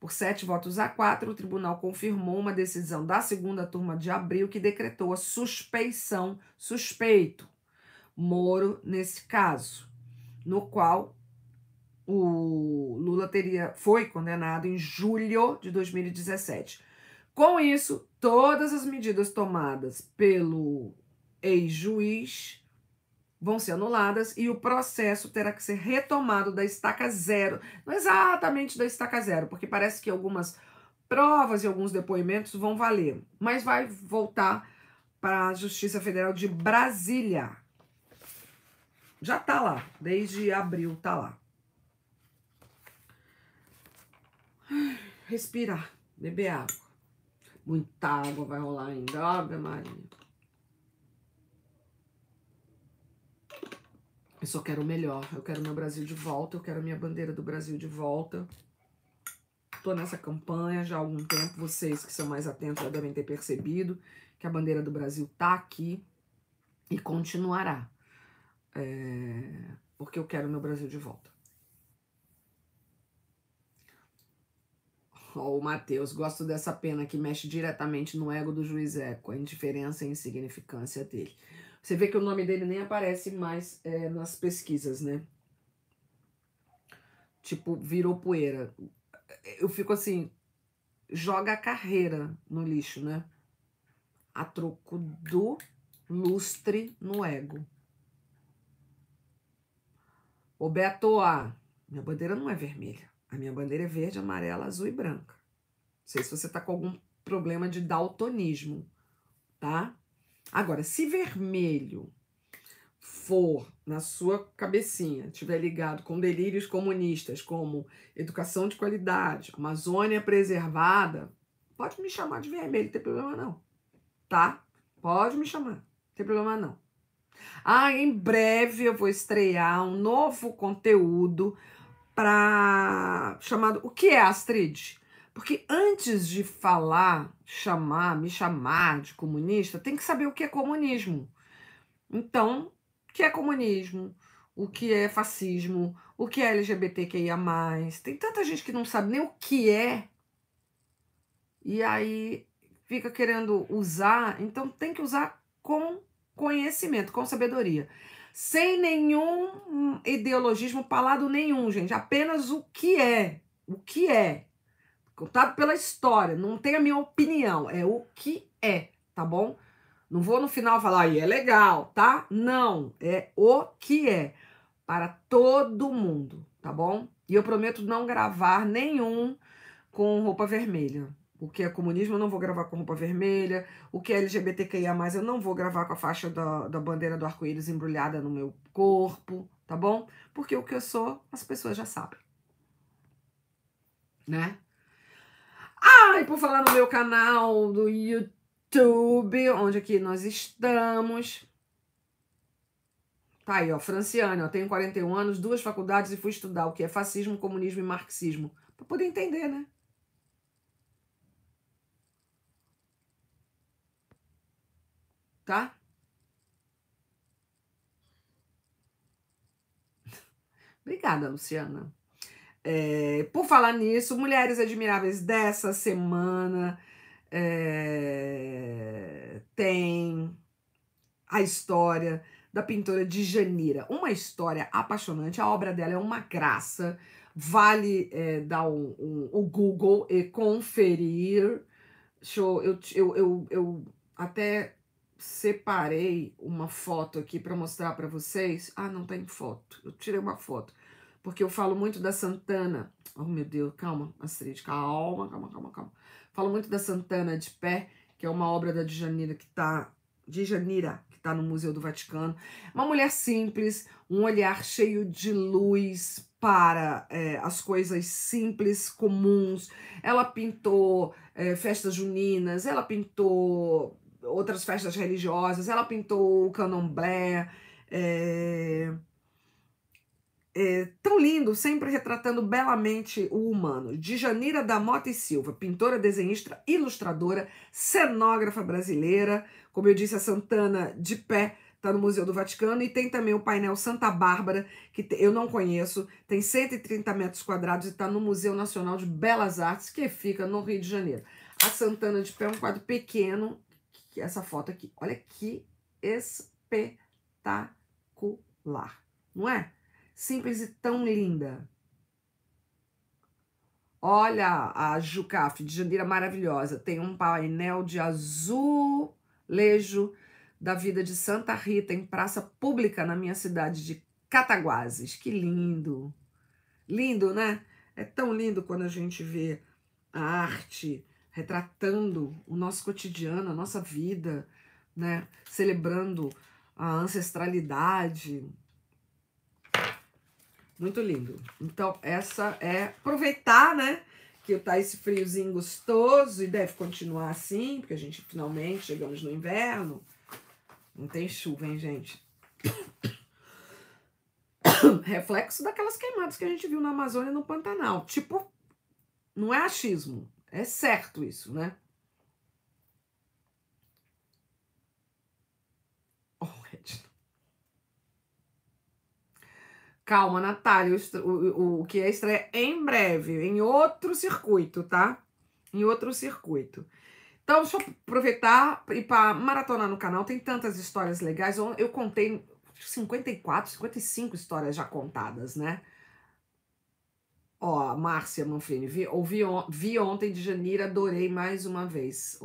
Por sete votos a quatro, o tribunal confirmou uma decisão da segunda turma de abril que decretou a suspeição suspeito Moro nesse caso, no qual o Lula teria foi condenado em julho de 2017. Com isso, todas as medidas tomadas pelo ex-juiz vão ser anuladas e o processo terá que ser retomado da estaca zero. Não exatamente da estaca zero, porque parece que algumas provas e alguns depoimentos vão valer, mas vai voltar para a Justiça Federal de Brasília. Já tá lá, desde abril tá lá. Respirar, beber água. Muita água vai rolar ainda, Ave Maria. Eu só quero o melhor. Eu quero meu Brasil de volta. Eu quero minha bandeira do Brasil de volta. Estou nessa campanha já há algum tempo. Vocês que são mais atentos já devem ter percebido que a bandeira do Brasil está aqui e continuará. É... Porque eu quero meu Brasil de volta. Ó, oh, o Matheus, gosto dessa pena que mexe diretamente no ego do juiz Eco, a indiferença e insignificância dele. Você vê que o nome dele nem aparece mais é, nas pesquisas, né? Tipo, virou poeira. Eu fico assim, joga a carreira no lixo, né? A troco do lustre no ego. Ô Beto, ah, minha bandeira não é vermelha. A minha bandeira é verde, amarela, azul e branca. Não sei se você tá com algum problema de daltonismo, tá? Agora, se vermelho for na sua cabecinha, tiver ligado com delírios comunistas como educação de qualidade, Amazônia preservada, pode me chamar de vermelho, não tem problema não. Tá? Pode me chamar, não tem problema não. Ah, em breve eu vou estrear um novo conteúdo para chamado O que é Astrid? Porque antes de falar, chamar, me chamar de comunista, tem que saber o que é comunismo. Então, o que é comunismo? O que é fascismo? O que é LGBTQIA? Tem tanta gente que não sabe nem o que é. E aí fica querendo usar. Então, tem que usar com conhecimento, com sabedoria. Sem nenhum ideologismo, palado nenhum, gente. Apenas o que é. O que é contado tá pela história, não tem a minha opinião, é o que é, tá bom? Não vou no final falar, e é legal, tá? Não, é o que é, para todo mundo, tá bom? E eu prometo não gravar nenhum com roupa vermelha. O que é comunismo, eu não vou gravar com roupa vermelha. O que é LGBTQIA, eu não vou gravar com a faixa da, da bandeira do arco-íris embrulhada no meu corpo, tá bom? Porque o que eu sou, as pessoas já sabem. Né? Ai, ah, por falar no meu canal do YouTube, onde aqui nós estamos. Tá aí, ó, Franciane, ó, tenho 41 anos, duas faculdades e fui estudar o que é fascismo, comunismo e marxismo. Pra poder entender, né? Tá? Obrigada, Luciana. É, por falar nisso, Mulheres Admiráveis dessa semana é, tem a história da pintora de Janira. Uma história apaixonante, a obra dela é uma graça. Vale é, dar um, um, o Google e conferir. Show, eu, eu, eu, eu até separei uma foto aqui para mostrar para vocês. Ah, não tem foto. Eu tirei uma foto porque eu falo muito da Santana. Oh, meu Deus, calma, Astrid, calma, calma, calma, calma. Falo muito da Santana de Pé, que é uma obra da Djanira que está de Janira, que está no Museu do Vaticano. Uma mulher simples, um olhar cheio de luz para é, as coisas simples, comuns. Ela pintou é, festas juninas, ela pintou outras festas religiosas, ela pintou o candomblé. É é, tão lindo, sempre retratando belamente o humano. Djanira da Mota e Silva, pintora, desenhista, ilustradora, cenógrafa brasileira. Como eu disse, a Santana de pé está no Museu do Vaticano. E tem também o painel Santa Bárbara, que eu não conheço, tem 130 metros quadrados e está no Museu Nacional de Belas Artes, que fica no Rio de Janeiro. A Santana de pé é um quadro pequeno, que é essa foto aqui. Olha que espetacular, não é? simples e tão linda. Olha a Jucaf de Jandira maravilhosa. Tem um painel de azul lejo da vida de Santa Rita em praça pública na minha cidade de Cataguases. Que lindo! Lindo, né? É tão lindo quando a gente vê a arte retratando o nosso cotidiano, a nossa vida, né? Celebrando a ancestralidade, muito lindo. Então, essa é aproveitar, né? Que tá esse friozinho gostoso e deve continuar assim, porque a gente finalmente chegamos no inverno. Não tem chuva, hein, gente? Reflexo daquelas queimadas que a gente viu na Amazônia e no Pantanal. Tipo, não é achismo, é certo isso, né? Calma, Natália, o, o, que é estreia em breve, em outro circuito, tá? Em outro circuito. Então, deixa eu aproveitar e para maratonar no canal, tem tantas histórias legais. Eu, contei 54, 55 histórias já contadas, né? Ó, Márcia Manfrini, vi, ouvi, vi ontem de Janeiro adorei mais uma vez.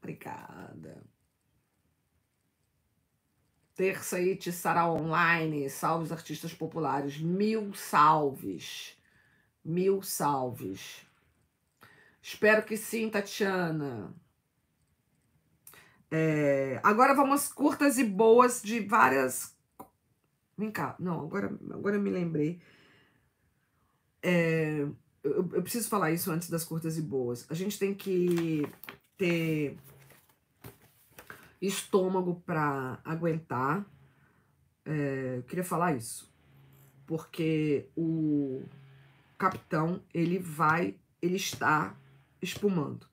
Obrigada. Terça te Sarau Online, salves artistas populares, mil salves, mil salves. Espero que sim, Tatiana. É, agora vamos curtas e boas de várias. Vem cá, não, agora, agora eu me lembrei. É, eu, eu preciso falar isso antes das curtas e boas. A gente tem que ter estômago para aguentar. É, eu queria falar isso, porque o capitão ele vai, ele está espumando.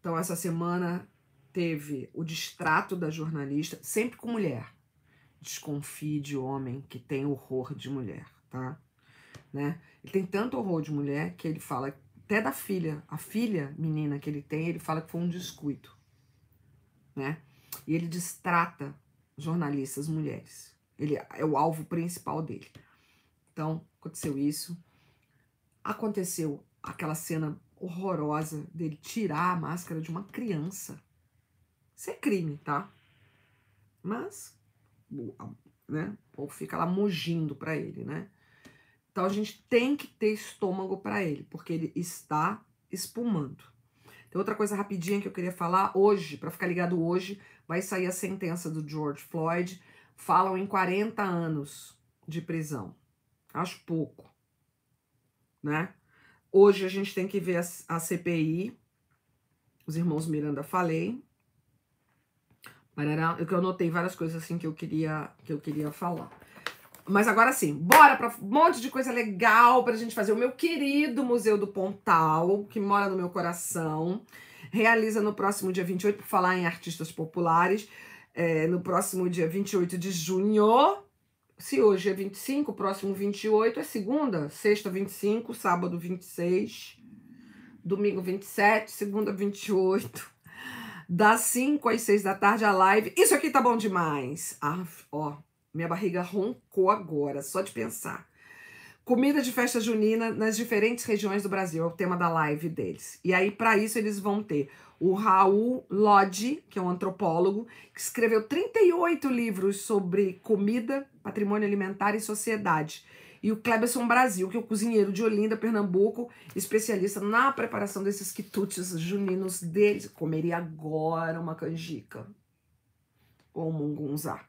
Então essa semana teve o distrato da jornalista, sempre com mulher. Desconfie de homem que tem horror de mulher, tá? Né? Ele tem tanto horror de mulher que ele fala até da filha, a filha menina que ele tem, ele fala que foi um descuido, né? E ele destrata jornalistas mulheres. Ele é o alvo principal dele. Então, aconteceu isso. Aconteceu aquela cena horrorosa dele tirar a máscara de uma criança. Isso é crime, tá? Mas, né? O povo fica lá mugindo para ele, né? Então a gente tem que ter estômago para ele, porque ele está espumando. Tem outra coisa rapidinha que eu queria falar hoje, para ficar ligado hoje, vai sair a sentença do George Floyd, falam em 40 anos de prisão. Acho pouco, né? Hoje a gente tem que ver a, a CPI, os irmãos Miranda falei, Parará, é eu anotei várias coisas assim que eu queria que eu queria falar. Mas agora sim, bora para um monte de coisa legal para a gente fazer. O meu querido Museu do Pontal, que mora no meu coração realiza no próximo dia 28, por falar em artistas populares, é, no próximo dia 28 de junho. Se hoje é 25, próximo 28 é segunda, sexta 25, sábado 26, domingo 27, segunda 28. Das 5 às 6 da tarde a live. Isso aqui tá bom demais. Ah, ó, minha barriga roncou agora, só de pensar comida de festa junina nas diferentes regiões do Brasil, é o tema da live deles. E aí, para isso, eles vão ter o Raul Lodge, que é um antropólogo, que escreveu 38 livros sobre comida, patrimônio alimentar e sociedade. E o Kleberson Brasil, que é o cozinheiro de Olinda, Pernambuco, especialista na preparação desses quitutes juninos deles. Comeria agora uma canjica ou um mungunzá.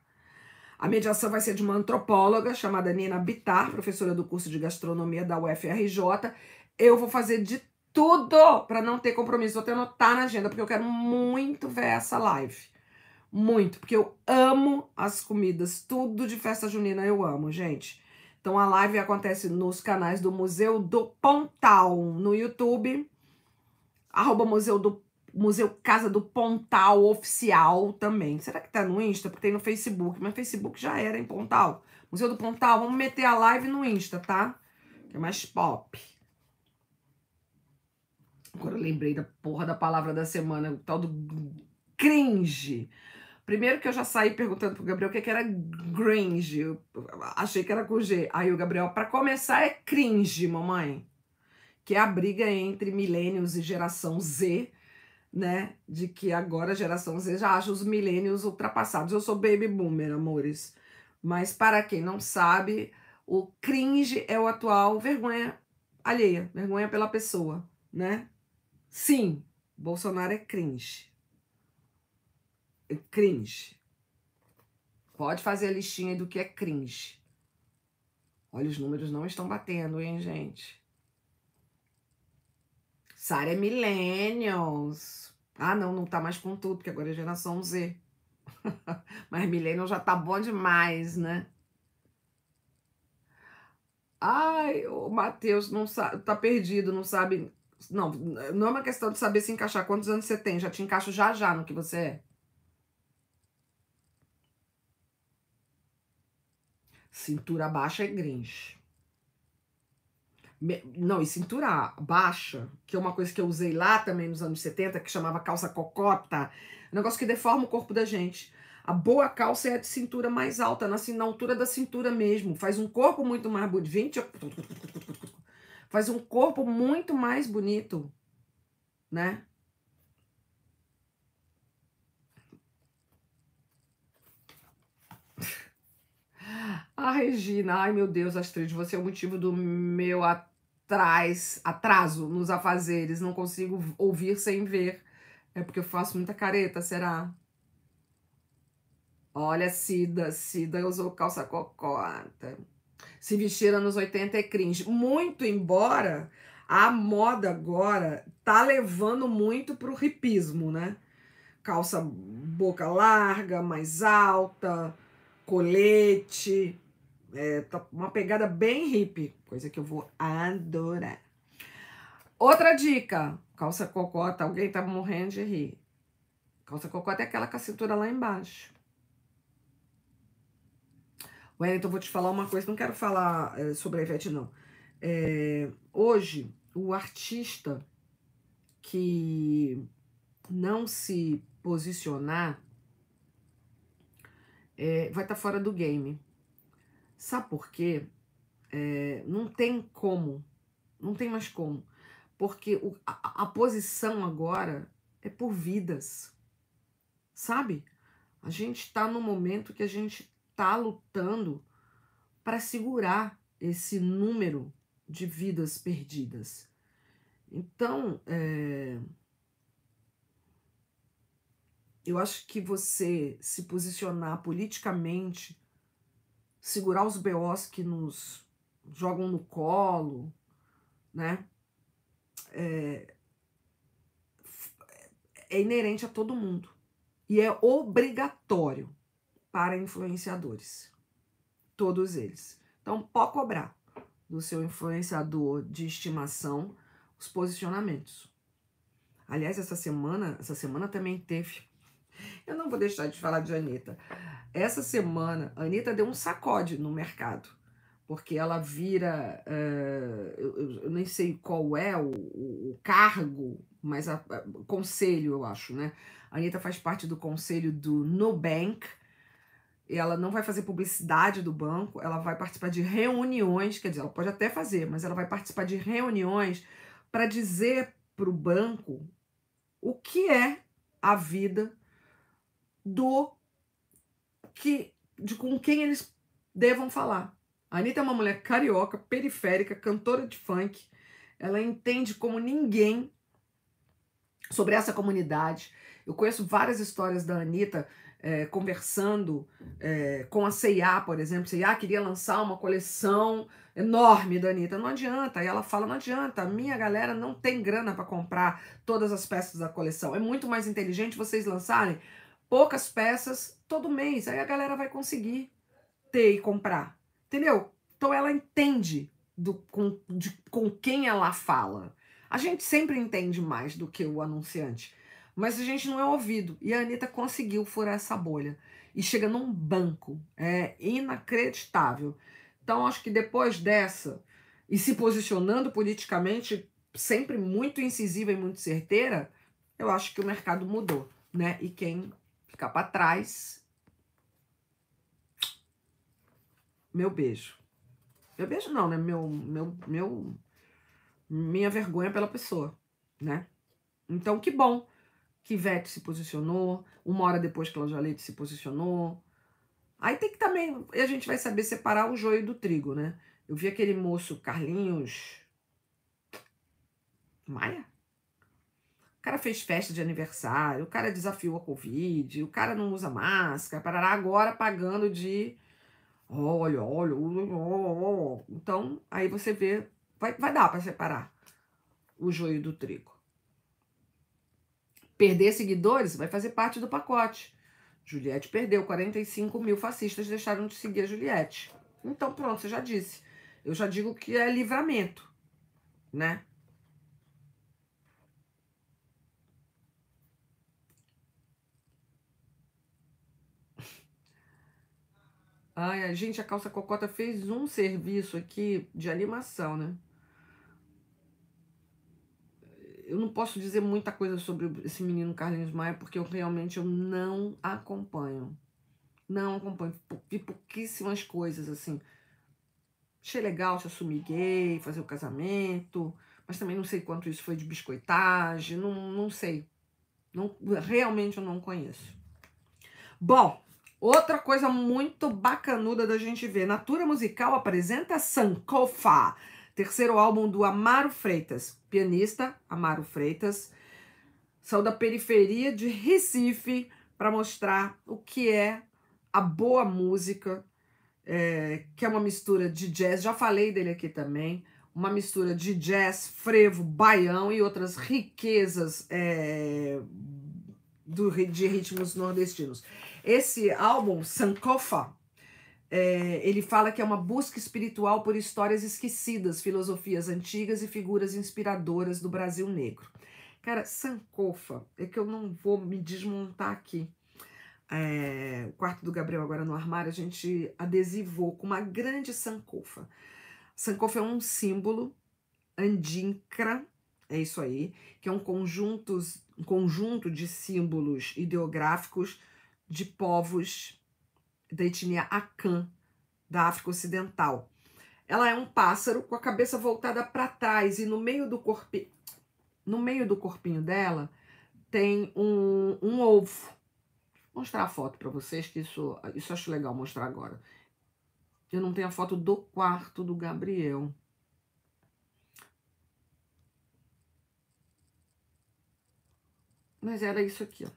A mediação vai ser de uma antropóloga chamada Nina Bitar, professora do curso de gastronomia da UFRJ. Eu vou fazer de tudo para não ter compromisso, vou até anotar na agenda, porque eu quero muito ver essa live. Muito, porque eu amo as comidas, tudo de festa junina eu amo, gente. Então a live acontece nos canais do Museu do Pontal no YouTube, arroba Museu do Museu Casa do Pontal Oficial também. Será que tá no Insta? Porque tem no Facebook, mas Facebook já era em Pontal. Museu do Pontal, vamos meter a live no Insta, tá? Que é mais pop. Agora eu lembrei da porra da palavra da semana, o tal do cringe. Primeiro que eu já saí perguntando pro Gabriel o que, é que era cringe. Eu achei que era com G. Aí o Gabriel, para começar, é cringe, mamãe. Que é a briga entre millennials e geração Z né? De que agora a geração Z já acha os milênios ultrapassados. Eu sou baby boomer, amores. Mas para quem não sabe, o cringe é o atual vergonha alheia, vergonha pela pessoa, né? Sim, Bolsonaro é cringe. É cringe. Pode fazer a listinha do que é cringe. Olha, os números não estão batendo, hein, gente? Sara é millennials. Ah, não, não tá mais com tudo, porque agora é geração Z. Mas milênio já tá bom demais, né? Ai, o Matheus não sabe, tá perdido, não sabe. Não, não é uma questão de saber se encaixar. Quantos anos você tem? Já te encaixo já já no que você é. Cintura baixa é Grinch. Não, e cintura baixa, que é uma coisa que eu usei lá também nos anos 70, que chamava calça cocota. Um negócio que deforma o corpo da gente. A boa calça é a de cintura mais alta, na, assim, na altura da cintura mesmo. Faz um corpo muito mais bonito. 20... Faz um corpo muito mais bonito, né? A Regina, ai meu Deus, Astrid, você é o motivo do meu atrás, atraso nos afazeres. Não consigo ouvir sem ver. É porque eu faço muita careta, será? Olha, Cida, Cida usou calça cocota. Se vestir anos 80 é cringe. Muito embora a moda agora tá levando muito pro ripismo, né? Calça boca larga, mais alta, colete é, tá uma pegada bem hippie, coisa que eu vou adorar. Outra dica, calça cocota, alguém tá morrendo de rir. Calça cocota é aquela com a cintura lá embaixo. Wellington, vou te falar uma coisa, não quero falar é, sobre a Ivete, não. É, hoje, o artista que não se posicionar é, vai estar tá fora do game. Sabe por quê? É, não tem como, não tem mais como, porque o, a, a posição agora é por vidas, sabe? A gente está no momento que a gente está lutando para segurar esse número de vidas perdidas. Então, é, eu acho que você se posicionar politicamente segurar os BOs que nos jogam no colo, né? É, é, é inerente a todo mundo e é obrigatório para influenciadores, todos eles. Então, pode cobrar do seu influenciador de estimação os posicionamentos. Aliás, essa semana, essa semana também teve eu não vou deixar de falar de Anitta. Essa semana, a Anitta deu um sacode no mercado, porque ela vira. Uh, eu, eu, nem sei qual é o, o cargo, mas a, a, conselho, eu acho, né? A Anitta faz parte do conselho do Nubank. Ela não vai fazer publicidade do banco, ela vai participar de reuniões, quer dizer, ela pode até fazer, mas ela vai participar de reuniões para dizer para o banco o que é a vida do que de com quem eles devam falar. A Anitta é uma mulher carioca, periférica, cantora de funk. Ela entende como ninguém sobre essa comunidade. Eu conheço várias histórias da Anitta é, conversando é, com a CIA, por exemplo. CIA queria lançar uma coleção enorme da Anitta. Não adianta. E ela fala: não adianta, a minha galera não tem grana para comprar todas as peças da coleção. É muito mais inteligente vocês lançarem poucas peças todo mês. Aí a galera vai conseguir ter e comprar. Entendeu? Então ela entende do, com, de, com quem ela fala. A gente sempre entende mais do que o anunciante, mas a gente não é ouvido. E a Anitta conseguiu furar essa bolha. E chega num banco. É inacreditável. Então, acho que depois dessa, e se posicionando politicamente, sempre muito incisiva e muito certeira, eu acho que o mercado mudou, né? E quem ficar para trás. Meu beijo. Meu beijo não, né? Meu, meu, meu, minha vergonha pela pessoa, né? Então, que bom que Vete se posicionou, uma hora depois que o Leite se posicionou. Aí tem que também, a gente vai saber separar o joio do trigo, né? Eu vi aquele moço Carlinhos Maia? O cara fez festa de aniversário, o cara desafiou a Covid, o cara não usa máscara, parará, agora pagando de. Olha, olha, olha, olha. Então, aí você vê, vai, vai dar para separar o joio do trigo. Perder seguidores vai fazer parte do pacote. Juliette perdeu, 45 mil fascistas deixaram de seguir a Juliette. Então, pronto, você já disse. Eu já digo que é livramento, né? Ai, a gente, a calça cocota fez um serviço aqui de animação, né? Eu não posso dizer muita coisa sobre esse menino Carlinhos Maia, porque eu realmente eu não acompanho. Não acompanho. Vi pouquíssimas coisas, assim. Achei legal se assumir gay, fazer o casamento, mas também não sei quanto isso foi de biscoitagem, não, não sei. Não, realmente eu não conheço. Bom, Outra coisa muito bacanuda da gente ver, Natura Musical apresenta Sankofa, terceiro álbum do Amaro Freitas, pianista Amaro Freitas, saiu da periferia de Recife para mostrar o que é a boa música, é, que é uma mistura de jazz, já falei dele aqui também, uma mistura de jazz, frevo, baião e outras riquezas é, do, de ritmos nordestinos. Esse álbum, Sankofa, é, ele fala que é uma busca espiritual por histórias esquecidas, filosofias antigas e figuras inspiradoras do Brasil negro. Cara, Sankofa, é que eu não vou me desmontar aqui. É, o quarto do Gabriel agora no armário, a gente adesivou com uma grande Sankofa. Sankofa é um símbolo andincra, é isso aí, que é um um conjunto de símbolos ideográficos de povos da etnia Akan, da África Ocidental. Ela é um pássaro com a cabeça voltada para trás e no meio do corpinho, no meio do corpinho dela tem um, um ovo. Vou mostrar a foto para vocês, que isso, isso acho legal mostrar agora. Eu não tenho a foto do quarto do Gabriel. Mas era isso aqui, ó.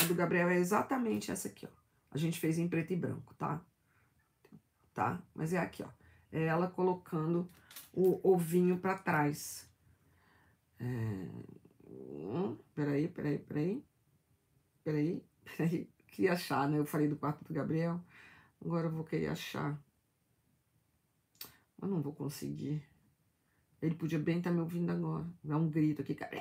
A do Gabriel é exatamente essa aqui, ó. A gente fez em preto e branco, tá? Tá? Mas é aqui, ó. É ela colocando o ovinho para trás. É... Hum, peraí, peraí, peraí. Peraí, peraí. Queria achar, né? Eu falei do quarto do Gabriel. Agora eu vou querer achar. Mas não vou conseguir. Ele podia bem estar tá me ouvindo agora. Dá um grito aqui, cara.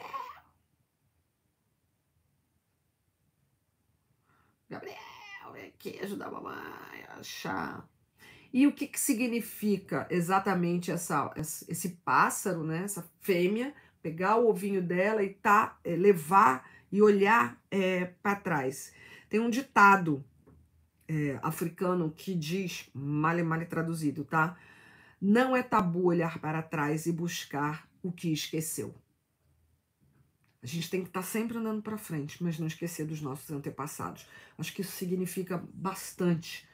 Gabriel, aqui queijo da mamãe, achar. E o que, que significa exatamente essa, esse pássaro, né? Essa fêmea, pegar o ovinho dela e tá, é, levar e olhar é, eh, para trás. Tem um ditado é, africano que diz, mal e mal traduzido, tá? Não é tabu olhar para trás e buscar o que esqueceu. A gente tem que estar tá sempre andando para frente, mas não esquecer dos nossos antepassados. Acho que isso significa bastante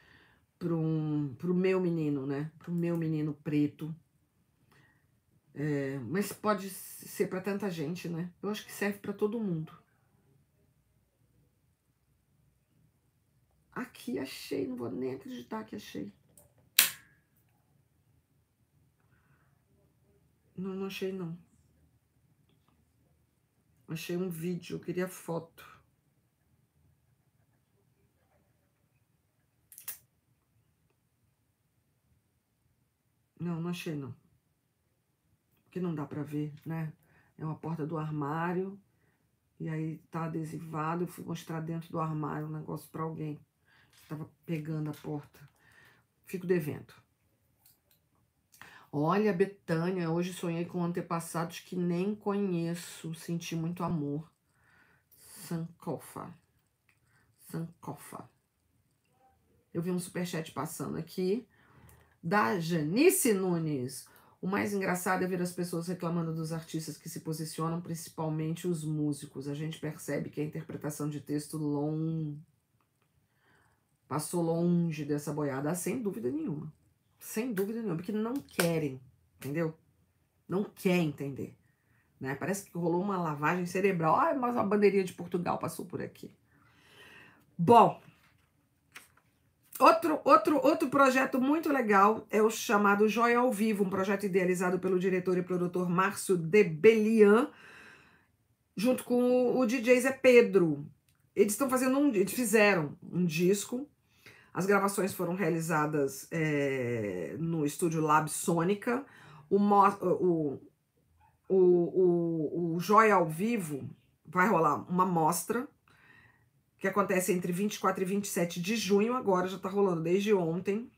para um, o meu menino, né? Para o meu menino preto. É, mas pode ser para tanta gente, né? Eu acho que serve para todo mundo. Aqui achei, não vou nem acreditar que achei. Não, não achei não. Achei um vídeo, eu queria foto. Não, não achei não. Porque não dá pra ver, né? É uma porta do armário. E aí tá adesivado. Eu fui mostrar dentro do armário um negócio pra alguém. Tava pegando a porta. Fico devendo. Olha, Betânia, hoje sonhei com antepassados que nem conheço. Senti muito amor. Sankofa. Sankofa. Eu vi um superchat passando aqui. Da Janice Nunes. O mais engraçado é ver as pessoas reclamando dos artistas que se posicionam, principalmente os músicos. A gente percebe que a interpretação de texto long... passou longe dessa boiada, sem dúvida nenhuma sem dúvida nenhuma, porque não querem, entendeu? Não quer entender. Né? Parece que rolou uma lavagem cerebral. Ah, mas a bandeirinha de Portugal passou por aqui. Bom, outro, outro, outro projeto muito legal é o chamado Joia ao Vivo, um projeto idealizado pelo diretor e produtor Márcio Debelian, junto com o, DJ Zé Pedro. Eles estão fazendo um, eles fizeram um disco as gravações foram realizadas é, no estúdio Lab Sônica. O, o, o, o, Joia ao Vivo vai rolar uma mostra que acontece entre 24 e 27 de junho, agora já está rolando desde ontem,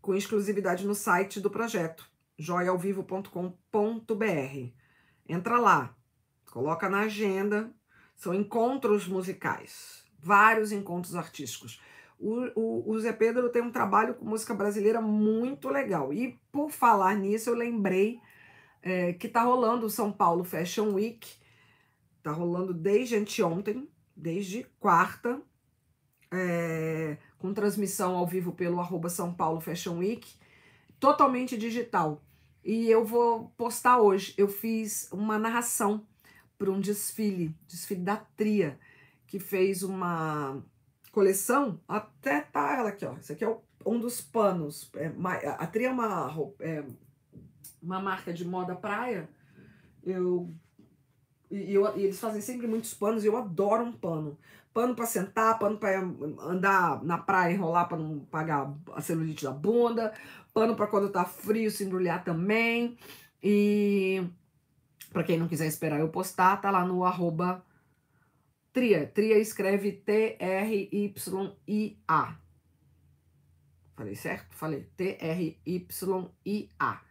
com exclusividade no site do projeto, joiaovivo.com.br. Entra lá, coloca na agenda, são encontros musicais, vários encontros artísticos o, o, o Zé Pedro tem um trabalho com música brasileira muito legal. E por falar nisso, eu lembrei é, que tá rolando o São Paulo Fashion Week. Tá rolando desde anteontem, desde quarta, é, com transmissão ao vivo pelo arroba São Paulo Fashion Week, totalmente digital. E eu vou postar hoje. Eu fiz uma narração para um desfile, desfile da Tria, que fez uma coleção até tá ela aqui, ó. Isso aqui é um dos panos. É, a Tria é uma, é uma marca de moda praia. Eu e, eu, e, eles fazem sempre muitos panos e eu adoro um pano. Pano para sentar, pano para andar na praia, enrolar para não pagar a celulite da bunda, pano para quando tá frio se embrulhar também. E para quem não quiser esperar eu postar, tá lá no arroba Tria. Tria escreve T-R-Y-I-A. Falei certo? Falei. T-R-Y-I-A.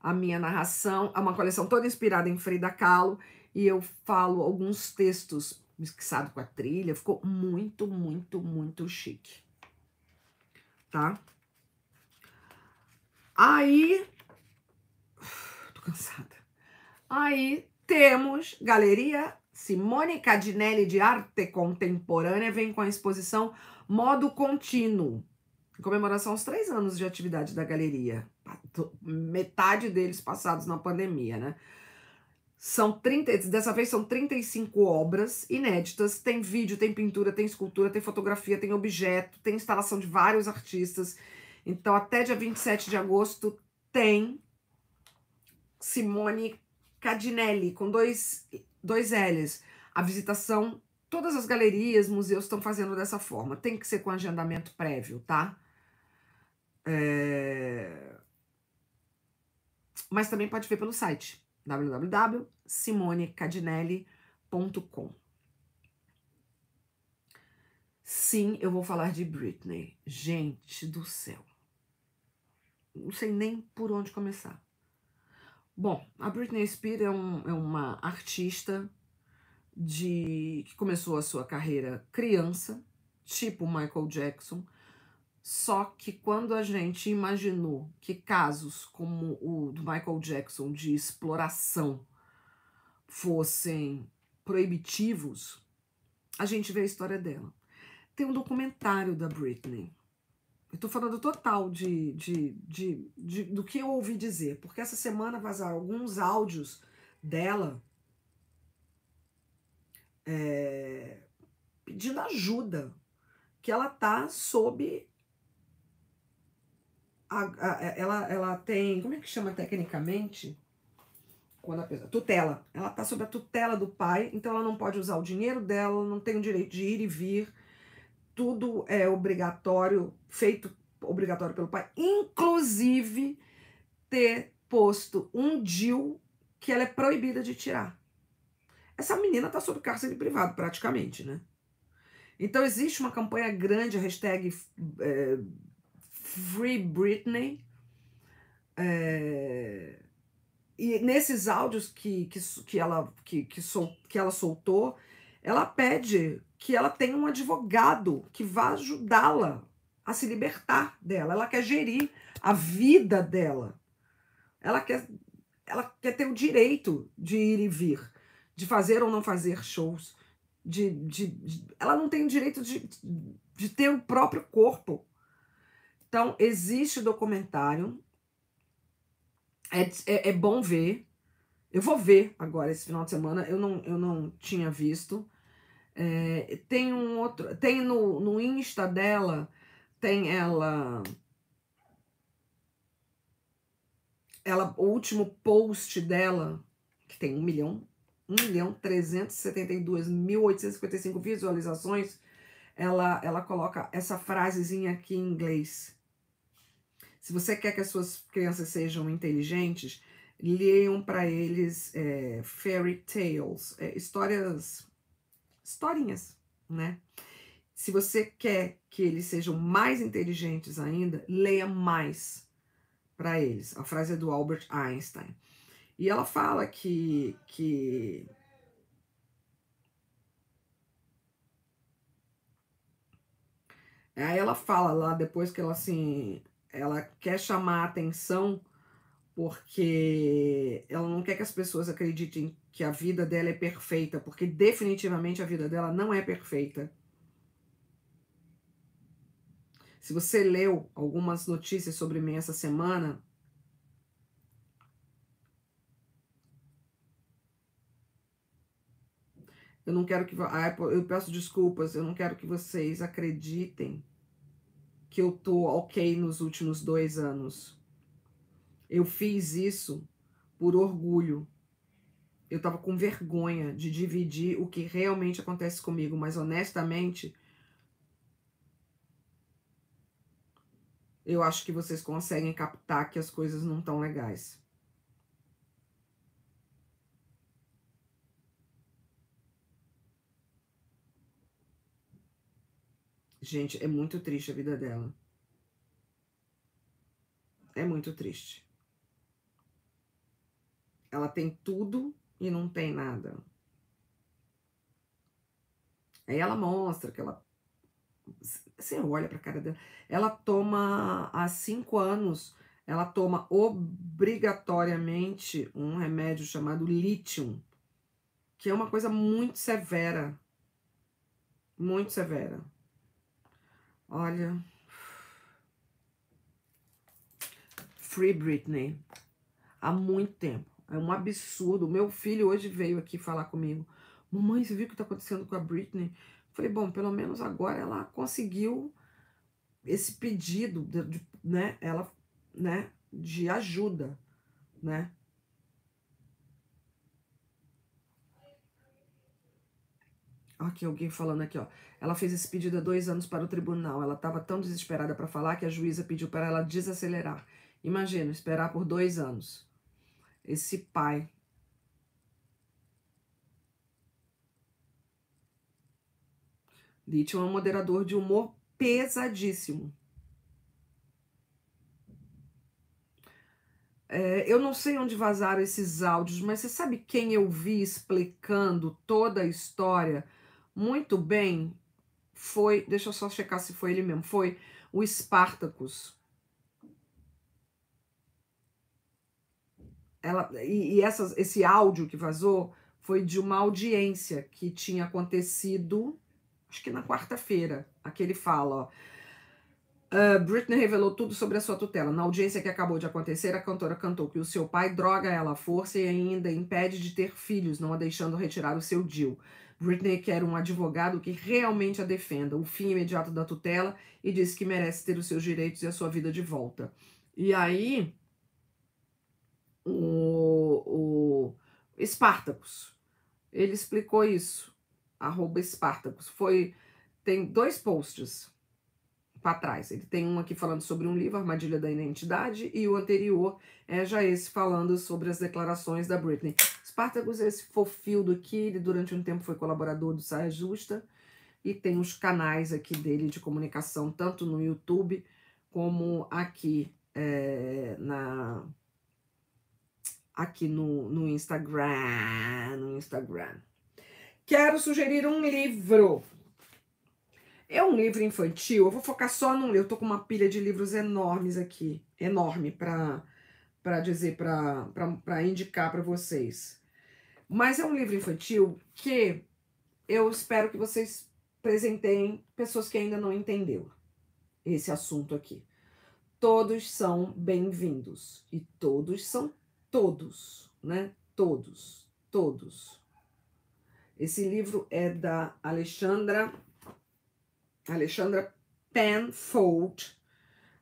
A minha narração é uma coleção toda inspirada em Frida Kahlo e eu falo alguns textos mixados com a trilha. Ficou muito, muito, muito chique. Tá? Aí. Tô cansada. Aí temos Galeria Simone Cadinelli de Arte Contemporânea vem com a exposição Modo Contínuo, em comemoração aos três anos de atividade da galeria, metade deles passados na pandemia, né? São 30, dessa vez são 35 obras inéditas. Tem vídeo, tem pintura, tem escultura, tem fotografia, tem objeto, tem instalação de vários artistas. Então, até dia 27 de agosto tem Simone Cadinelli, com dois dois L's. A visitação, todas as galerias, museus estão fazendo dessa forma. Tem que ser com agendamento prévio, tá? É... Mas também pode ver pelo site www.simonecadinelli.com. Sim, eu vou falar de Britney. Gente do céu. Não sei nem por onde começar. Bom, a Britney Spears é, um, é uma artista de que começou a sua carreira criança, tipo Michael Jackson, só que quando a gente imaginou que casos como o do Michael Jackson de exploração fossem proibitivos, a gente vê a história dela. Tem um documentário da Britney eu tô falando total de, de, de, de, do que eu ouvi dizer, porque essa semana vazaram alguns áudios dela é, pedindo ajuda, que ela tá sob. A, a, é, ela, ela tem. Como é que chama tecnicamente? Quando a pessoa, tutela. Ela tá sob a tutela do pai, então ela não pode usar o dinheiro dela, não tem o direito de ir e vir tudo é obrigatório, feito obrigatório pelo pai, inclusive ter posto um DIL que ela é proibida de tirar. Essa menina está sob cárcere privado, praticamente, né? Então existe uma campanha grande, hashtag é, Free Britney. É, e nesses áudios que, que, que, ela, que, que, sol, que ela soltou, ela pede que ela tenha um advogado que vá ajudá-la a se libertar dela. Ela quer gerir a vida dela. Ela quer, ela quer ter o direito de ir e vir, de fazer ou não fazer shows. De, de, de ela não tem o direito de, de ter o próprio corpo. Então, existe documentário. É, é, é bom ver. Eu vou ver agora esse final de semana. Eu não, eu não tinha visto. É, tem um outro. Tem no, no Insta dela, tem ela. Ela, o último post dela, que tem 1 milhão, 1 milhão 372 mil 855 visualizações, ela, ela coloca essa frasezinha aqui em inglês. Se você quer que as suas crianças sejam inteligentes, leiam para eles é, fairy tales, é, histórias historinhas, né? Se você quer que eles sejam mais inteligentes ainda, leia mais para eles. A frase é do Albert Einstein. E ela fala que, que Aí ela fala lá depois que ela assim, ela quer chamar a atenção porque ela não quer que as pessoas acreditem que a vida dela é perfeita, porque definitivamente a vida dela não é perfeita. Se você leu algumas notícias sobre mim essa semana, eu não quero que Apple, ah, eu peço desculpas, eu não quero que vocês acreditem que eu tô ok nos últimos dois anos. Eu fiz isso por orgulho, eu estava com vergonha de dividir o que realmente acontece comigo, mas honestamente, eu acho que vocês conseguem captar que as coisas não estão legais. Gente, é muito triste a vida dela. É muito triste. Ela tem tudo e não tem nada. Aí ela mostra que ela. Você olha pra cara dela. Ela toma há cinco anos, ela toma obrigatoriamente um remédio chamado lítio, que é uma coisa muito severa. Muito severa. Olha. Free Britney. Há muito tempo. É um absurdo. Meu filho hoje veio aqui falar comigo. Mamãe, você viu o que está acontecendo com a Britney? Falei, bom, pelo menos agora ela conseguiu esse pedido, de, de, né? Ela, né? De ajuda, né? Aqui alguém falando aqui, ó. Ela fez esse pedido há dois anos para o tribunal. Ela estava tão desesperada para falar que a juíza pediu para ela desacelerar. Imagina, esperar por dois anos esse pai. Lítio é um moderador de humor pesadíssimo. É, eu não sei onde vazaram esses áudios, mas você sabe quem eu vi explicando toda a história muito bem? Foi, deixa eu só checar se foi ele mesmo, foi o Espartacus. Ela, e, e esse áudio que vazou foi de uma audiência que tinha acontecido, acho que na quarta-feira. Aqui ele fala, ó, uh, Britney revelou tudo sobre a sua tutela. Na audiência que acabou de acontecer, a cantora cantou que o seu pai droga ela à força e ainda impede de ter filhos, não a deixando retirar o seu DIU. Britney quer um advogado que realmente a defenda, o fim imediato da tutela, e diz que merece ter os seus direitos e a sua vida de volta. E aí, o, o Espartacus. Ele explicou isso, arroba Espartacus. Foi, tem dois posts para trás. Ele tem um aqui falando sobre um livro, Armadilha da Identidade, e o anterior é já esse falando sobre as declarações da Britney. espartacus é esse do aqui, ele durante um tempo foi colaborador do Saia Justa, e tem os canais aqui dele de comunicação, tanto no YouTube como aqui é, na aqui no, no Instagram, no Instagram. Quero sugerir um livro. É um livro infantil, eu vou focar só num Eu tô com uma pilha de livros enormes aqui, enorme para para dizer, para indicar para vocês. Mas é um livro infantil que eu espero que vocês presenteiem pessoas que ainda não entenderam esse assunto aqui. Todos são bem-vindos e todos são todos, né? Todos, todos. Esse livro é da Alexandra Alexandra Penfold.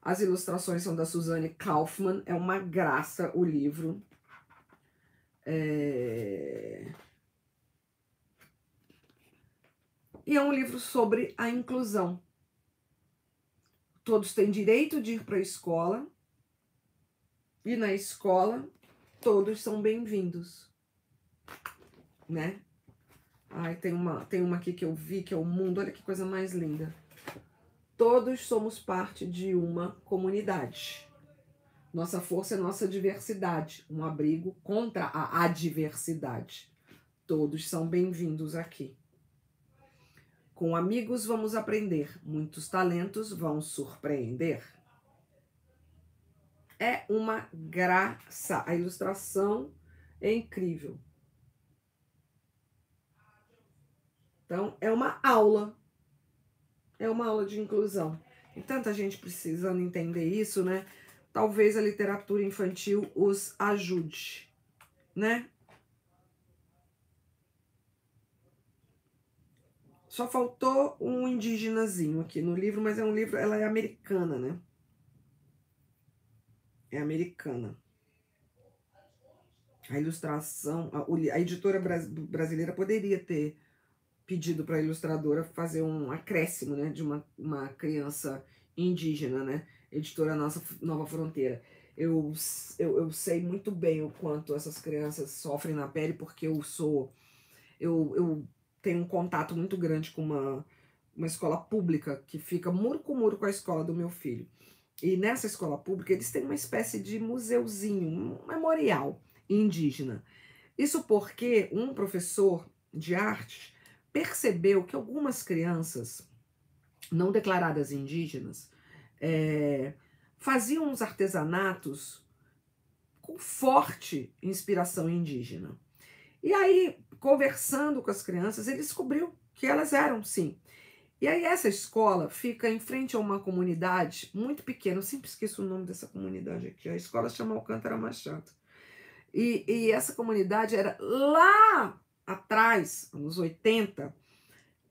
As ilustrações são da Suzane Kaufman. É uma graça o livro. É... E é um livro sobre a inclusão. Todos têm direito de ir para a escola. E na escola todos são bem-vindos, né? Ai, tem uma, tem uma aqui que eu vi, que é o mundo, olha que coisa mais linda. Todos somos parte de uma comunidade. Nossa força é nossa diversidade, um abrigo contra a adversidade. Todos são bem-vindos aqui. Com amigos vamos aprender, muitos talentos vão surpreender é uma graça. A ilustração é incrível. Então, é uma aula. É uma aula de inclusão. E tanta gente precisando entender isso, né? Talvez a literatura infantil os ajude, né? Só faltou um indígenazinho aqui no livro, mas é um livro, ela é americana, né? é americana. A ilustração, a, a editora bras, brasileira poderia ter pedido para a ilustradora fazer um acréscimo né, de uma, uma criança indígena, né? Editora Nossa Nova Fronteira. Eu, eu, eu sei muito bem o quanto essas crianças sofrem na pele, porque eu sou. Eu, eu tenho um contato muito grande com uma, uma escola pública que fica muro com muro com a escola do meu filho. E nessa escola pública eles têm uma espécie de museuzinho, um memorial indígena. Isso porque um professor de arte percebeu que algumas crianças não declaradas indígenas é, faziam uns artesanatos com forte inspiração indígena. E aí, conversando com as crianças, ele descobriu que elas eram, sim, e aí essa escola fica em frente a uma comunidade muito pequena, eu sempre esqueço o nome dessa comunidade aqui, a escola chama Alcântara Machado. E, e essa comunidade era lá atrás, nos 80,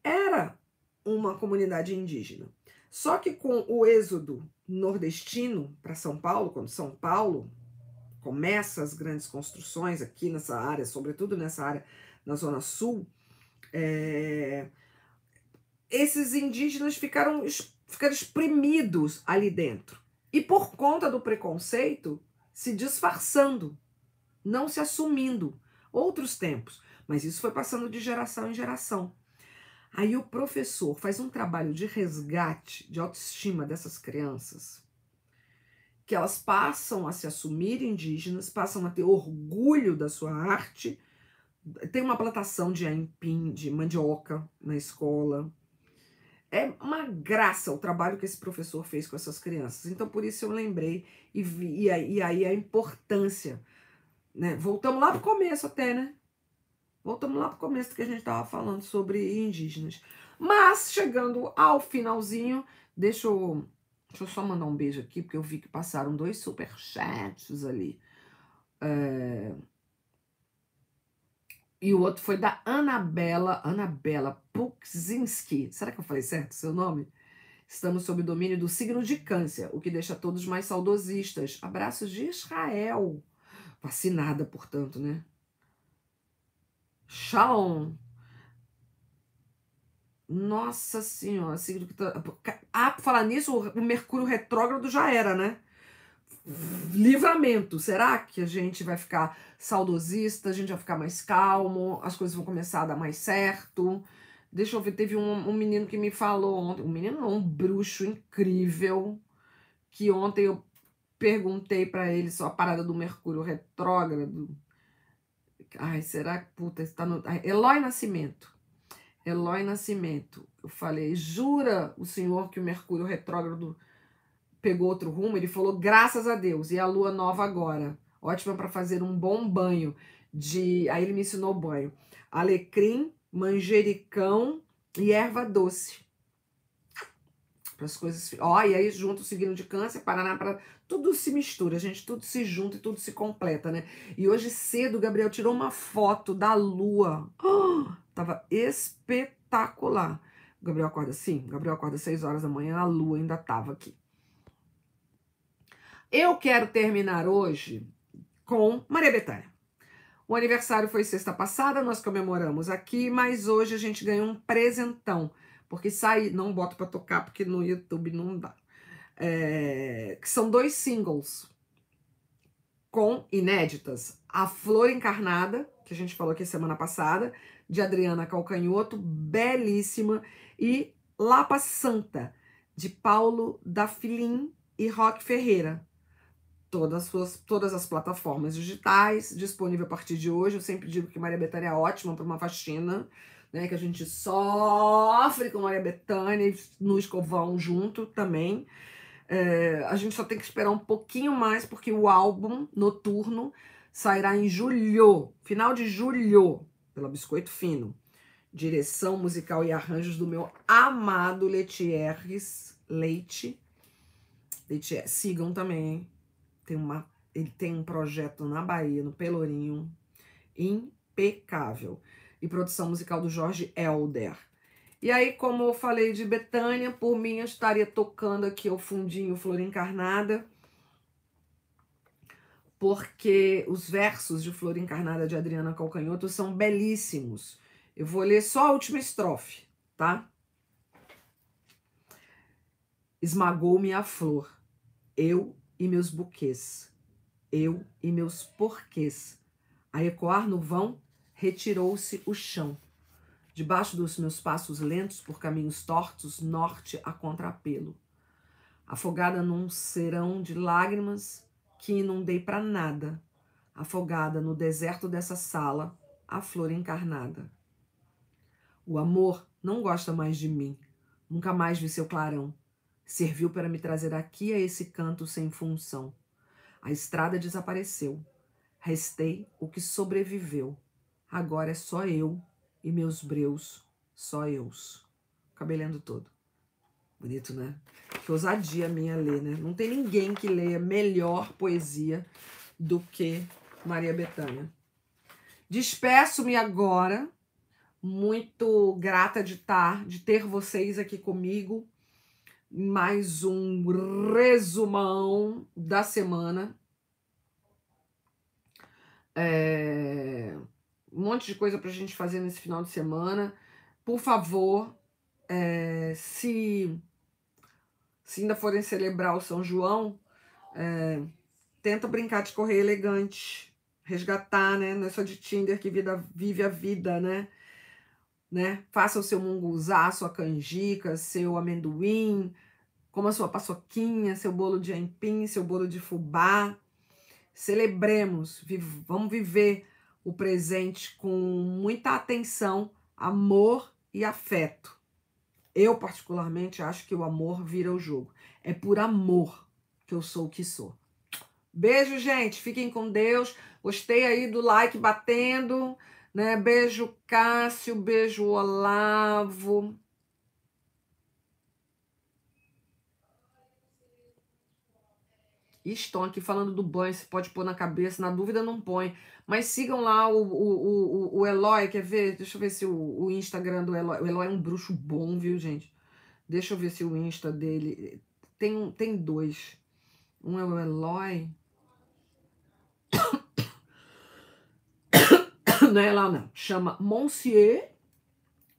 era uma comunidade indígena. Só que com o êxodo nordestino para São Paulo, quando São Paulo começa as grandes construções aqui nessa área, sobretudo nessa área na Zona Sul, é, esses indígenas ficaram, ficaram exprimidos ali dentro. E por conta do preconceito, se disfarçando, não se assumindo. Outros tempos. Mas isso foi passando de geração em geração. Aí o professor faz um trabalho de resgate de autoestima dessas crianças, que elas passam a se assumir indígenas, passam a ter orgulho da sua arte. Tem uma plantação de aipim, de mandioca na escola, é uma graça o trabalho que esse professor fez com essas crianças. Então, por isso eu lembrei e, vi, e, aí, e aí a importância. Né? Voltamos lá para o começo até, né? Voltamos lá para o começo que a gente estava falando sobre indígenas. Mas, chegando ao finalzinho, deixa eu, deixa eu só mandar um beijo aqui, porque eu vi que passaram dois superchats ali. É... E o outro foi da Anabela, Anabela Pukzinski. Será que eu falei certo o seu nome? Estamos sob domínio do signo de câncer, o que deixa todos mais saudosistas. Abraços de Israel. Vacinada, portanto, né? Shalom. Nossa Senhora, signo que tá... Ah, por falar nisso, o Mercúrio retrógrado já era, né? livramento. Será que a gente vai ficar saudosista? A gente vai ficar mais calmo? As coisas vão começar a dar mais certo? Deixa eu ver, teve um, um menino que me falou ontem, um menino não, um bruxo incrível, que ontem eu perguntei para ele só a parada do Mercúrio retrógrado. Ai, será que, puta, está no... Eloy Nascimento. Eloy Nascimento. Eu falei, jura o senhor que o Mercúrio retrógrado pegou outro rumo, ele falou: graças a Deus, e a lua nova agora. Ótima para fazer um bom banho. De... Aí ele me ensinou o banho. Alecrim, manjericão e erva doce. Para as coisas. Ó, e aí junto o signo de câncer, Paraná, para tudo se mistura, gente, tudo se junta e tudo se completa, né? E hoje cedo o Gabriel tirou uma foto da lua. Oh, tava espetacular. O Gabriel acorda assim, Gabriel acorda às 6 horas da manhã, a lua ainda tava aqui. Eu quero terminar hoje com Maria Bethânia. O aniversário foi sexta passada, nós comemoramos aqui, mas hoje a gente ganhou um presentão, porque sai, não boto para tocar porque no YouTube não dá. É, que são dois singles com inéditas: A Flor Encarnada, que a gente falou aqui semana passada, de Adriana Calcanhoto, belíssima, e Lapa Santa, de Paulo da Filim e Roque Ferreira todas as, suas, todas as plataformas digitais, disponível a partir de hoje. Eu sempre digo que Maria Bethânia é ótima para uma faxina, né? Que a gente sofre com Maria Bethânia no escovão junto também. É, a gente só tem que esperar um pouquinho mais, porque o álbum noturno sairá em julho, final de julho, pelo Biscoito Fino. Direção musical e arranjos do meu amado Letieres Leite. Leite sigam também, hein? Tem uma, ele tem um projeto na Bahia, no Pelourinho, impecável. E produção musical do Jorge Elder. E aí, como eu falei de Betânia, por mim eu estaria tocando aqui o fundinho Flor Encarnada, porque os versos de Flor Encarnada de Adriana Calcanhoto são belíssimos. Eu vou ler só a última estrofe, tá? Esmagou-me a flor, eu e meus buquês, eu e meus porquês. A ecoar no vão, retirou-se o chão. Debaixo dos meus passos lentos, por caminhos tortos, norte a contrapelo. Afogada num serão de lágrimas que inundei para nada, afogada no deserto dessa sala, a flor encarnada. O amor não gosta mais de mim, nunca mais vi seu clarão. Serviu para me trazer aqui a esse canto sem função. A estrada desapareceu. Restei o que sobreviveu. Agora é só eu e meus breus, só Acabei lendo todo. Bonito, né? Que ousadia minha ler, né? Não tem ninguém que leia melhor poesia do que Maria Bethânia. Despeço-me agora, muito grata de estar, tá, de ter vocês aqui comigo mais um resumão da semana. É, um monte de coisa para a gente fazer nesse final de semana. Por favor, é, se, se ainda forem celebrar o São João, é, tenta brincar de correr elegante, resgatar, né? Não é só de Tinder que vida, vive a vida, né? né? Faça o seu munguzá, sua canjica, seu amendoim, coma sua paçoquinha, seu bolo de aipim, seu bolo de fubá. Celebremos, viv vamos viver o presente com muita atenção, amor e afeto. Eu, particularmente, acho que o amor vira o jogo. É por amor que eu sou o que sou. Beijo, gente. Fiquem com Deus. Gostei aí do like batendo. Né? Beijo, Cássio, beijo, Olavo. estão aqui falando do banho, se pode pôr na cabeça, na dúvida não põe. Mas sigam lá o, o, o, o Eloy, quer ver? Deixa eu ver se o, o Instagram do Eloy. O Eloy é um bruxo bom, viu, gente? Deixa eu ver se o Insta dele. Tem, tem dois. Um é o Eloy. não é lá não. Né? Chama Monsieur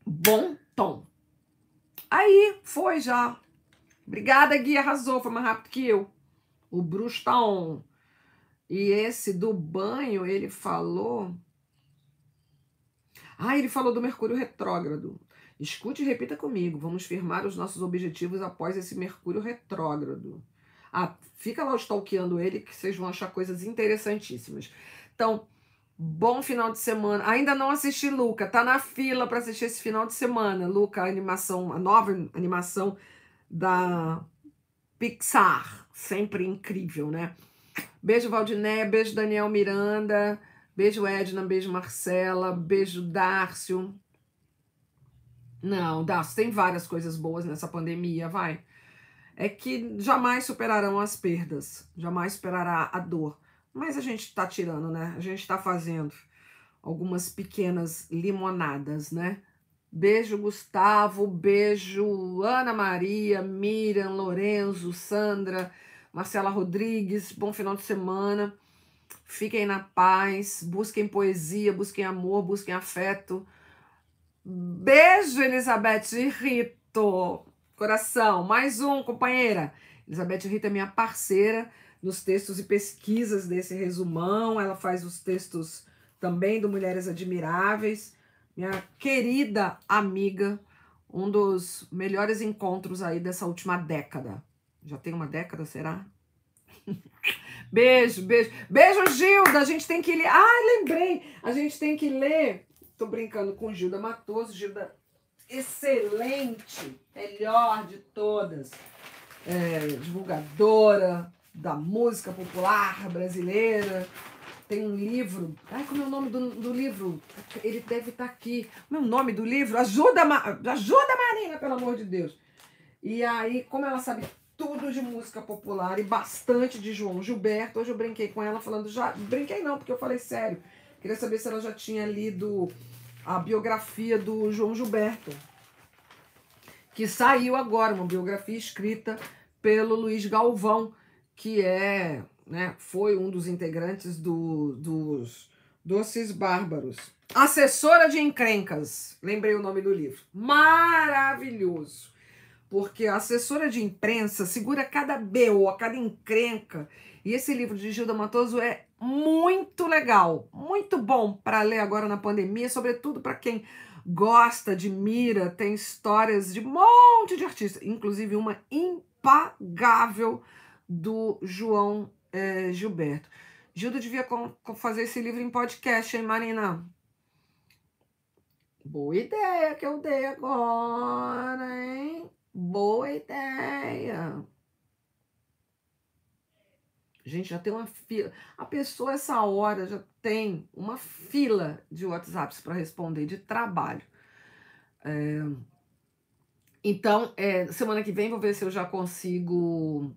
Bon Tom. Aí, foi já. Obrigada, Gui, arrasou, foi mais rápido que eu. O bruxo E esse do banho, ele falou... Ah, ele falou do Mercúrio retrógrado. Escute e repita comigo. Vamos firmar os nossos objetivos após esse Mercúrio retrógrado. Ah, fica lá stalkeando ele que vocês vão achar coisas interessantíssimas. Então, Bom final de semana. Ainda não assisti Luca, tá na fila para assistir esse final de semana. Luca, a animação, a nova animação da Pixar, sempre incrível, né? Beijo Valdiné, beijo Daniel Miranda, beijo Edna, beijo Marcela, beijo Dárcio. Não, Dárcio, tem várias coisas boas nessa pandemia, vai. É que jamais superarão as perdas, jamais superará a dor. Mas a gente está tirando, né? A gente está fazendo algumas pequenas limonadas, né? Beijo, Gustavo. Beijo, Ana Maria, Miriam, Lorenzo, Sandra, Marcela Rodrigues. Bom final de semana. Fiquem na paz. Busquem poesia, busquem amor, busquem afeto. Beijo, Elizabeth e Rito. Coração. Mais um, companheira. Elizabeth Rito é minha parceira nos textos e pesquisas desse resumão, ela faz os textos também do Mulheres Admiráveis, minha querida amiga, um dos melhores encontros aí dessa última década. Já tem uma década, será? beijo, beijo. Beijo, Gilda. A gente tem que ler. Ah, lembrei. A gente tem que ler. Tô brincando com Gilda Matoso. Gilda, excelente, melhor de todas. É, divulgadora, da música popular brasileira. Tem um livro. Ai, como é o nome do, do livro? Ele deve estar tá aqui. Como é o nome do livro? Ajuda, ajuda Marina, pelo amor de Deus. E aí, como ela sabe tudo de música popular e bastante de João Gilberto, hoje eu brinquei com ela falando, já brinquei não, porque eu falei sério. Queria saber se ela já tinha lido a biografia do João Gilberto, que saiu agora, uma biografia escrita pelo Luiz Galvão que é, né, foi um dos integrantes do, dos Doces Bárbaros. Assessora de Encrencas, lembrei o nome do livro. Maravilhoso! Porque a assessora de imprensa segura cada BO, cada encrenca. E esse livro de Gilda Matoso é muito legal, muito bom para ler agora na pandemia, sobretudo para quem gosta de mira, tem histórias de um monte de artistas, inclusive uma impagável do João é, Gilberto. Gildo devia fazer esse livro em podcast, hein, Marina? Boa ideia que eu dei agora, hein? Boa ideia. Gente, já tem uma fila. A pessoa, essa hora, já tem uma fila de WhatsApps para responder, de trabalho. É... Então, é, semana que vem, vou ver se eu já consigo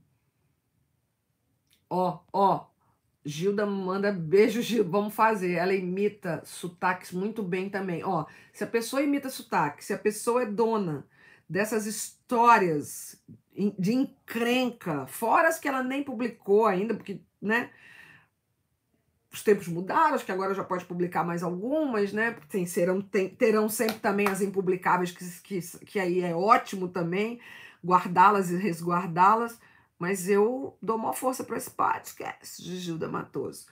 Ó, ó. Gilda manda beijo, Gilda. Vamos fazer. Ela imita sotaques muito bem também. Ó, se a pessoa imita sotaque, se a pessoa é dona dessas histórias de encrenca, fora as que ela nem publicou ainda, porque, né? Os tempos mudaram, acho que agora já pode publicar mais algumas, né? Tem, serão, tem, terão sempre também as impublicáveis, que, que, que aí é ótimo também guardá-las e resguardá-las. Mas eu dou maior força para esse podcast de Gilda Matoso.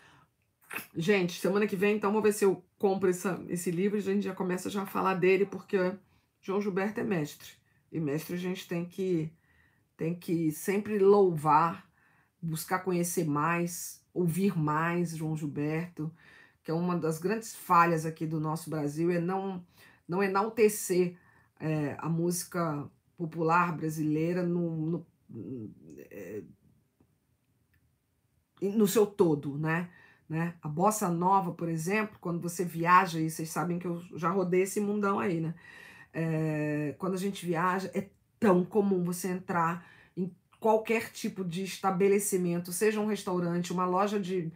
Gente, semana que vem, então, vamos ver se eu compro essa, esse livro e a gente já começa já a falar dele, porque João Gilberto é mestre. E mestre a gente tem que, tem que sempre louvar, buscar conhecer mais, ouvir mais João Gilberto, que é uma das grandes falhas aqui do nosso Brasil, é não, não enaltecer é, a música popular brasileira no, no eh, no seu todo, né? Né? A bossa nova, por exemplo, quando você viaja, e vocês sabem que eu já rodei esse mundão aí, né? É, quando a gente viaja, é tão comum você entrar em qualquer tipo de estabelecimento, seja um restaurante, uma loja de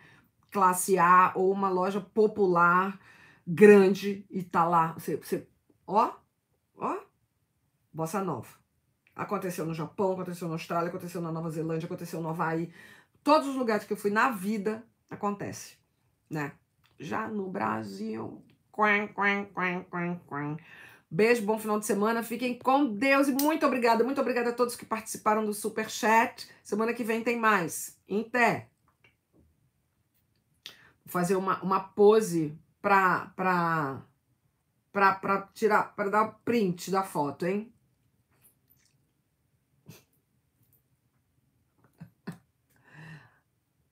classe A ou uma loja popular grande e tá lá, você, você ó, ó, bossa nova. Aconteceu no Japão, aconteceu na Austrália, aconteceu na Nova Zelândia, aconteceu no Havaí. Todos os lugares que eu fui na vida acontece, né? Já no Brasil. Quen, quen, quen, quen, quen. Beijo, bom final de semana. Fiquem com Deus e muito obrigada, muito obrigada a todos que participaram do super chat. Semana que vem tem mais. Inté. Vou fazer uma, uma pose para para para tirar para dar print da foto, hein?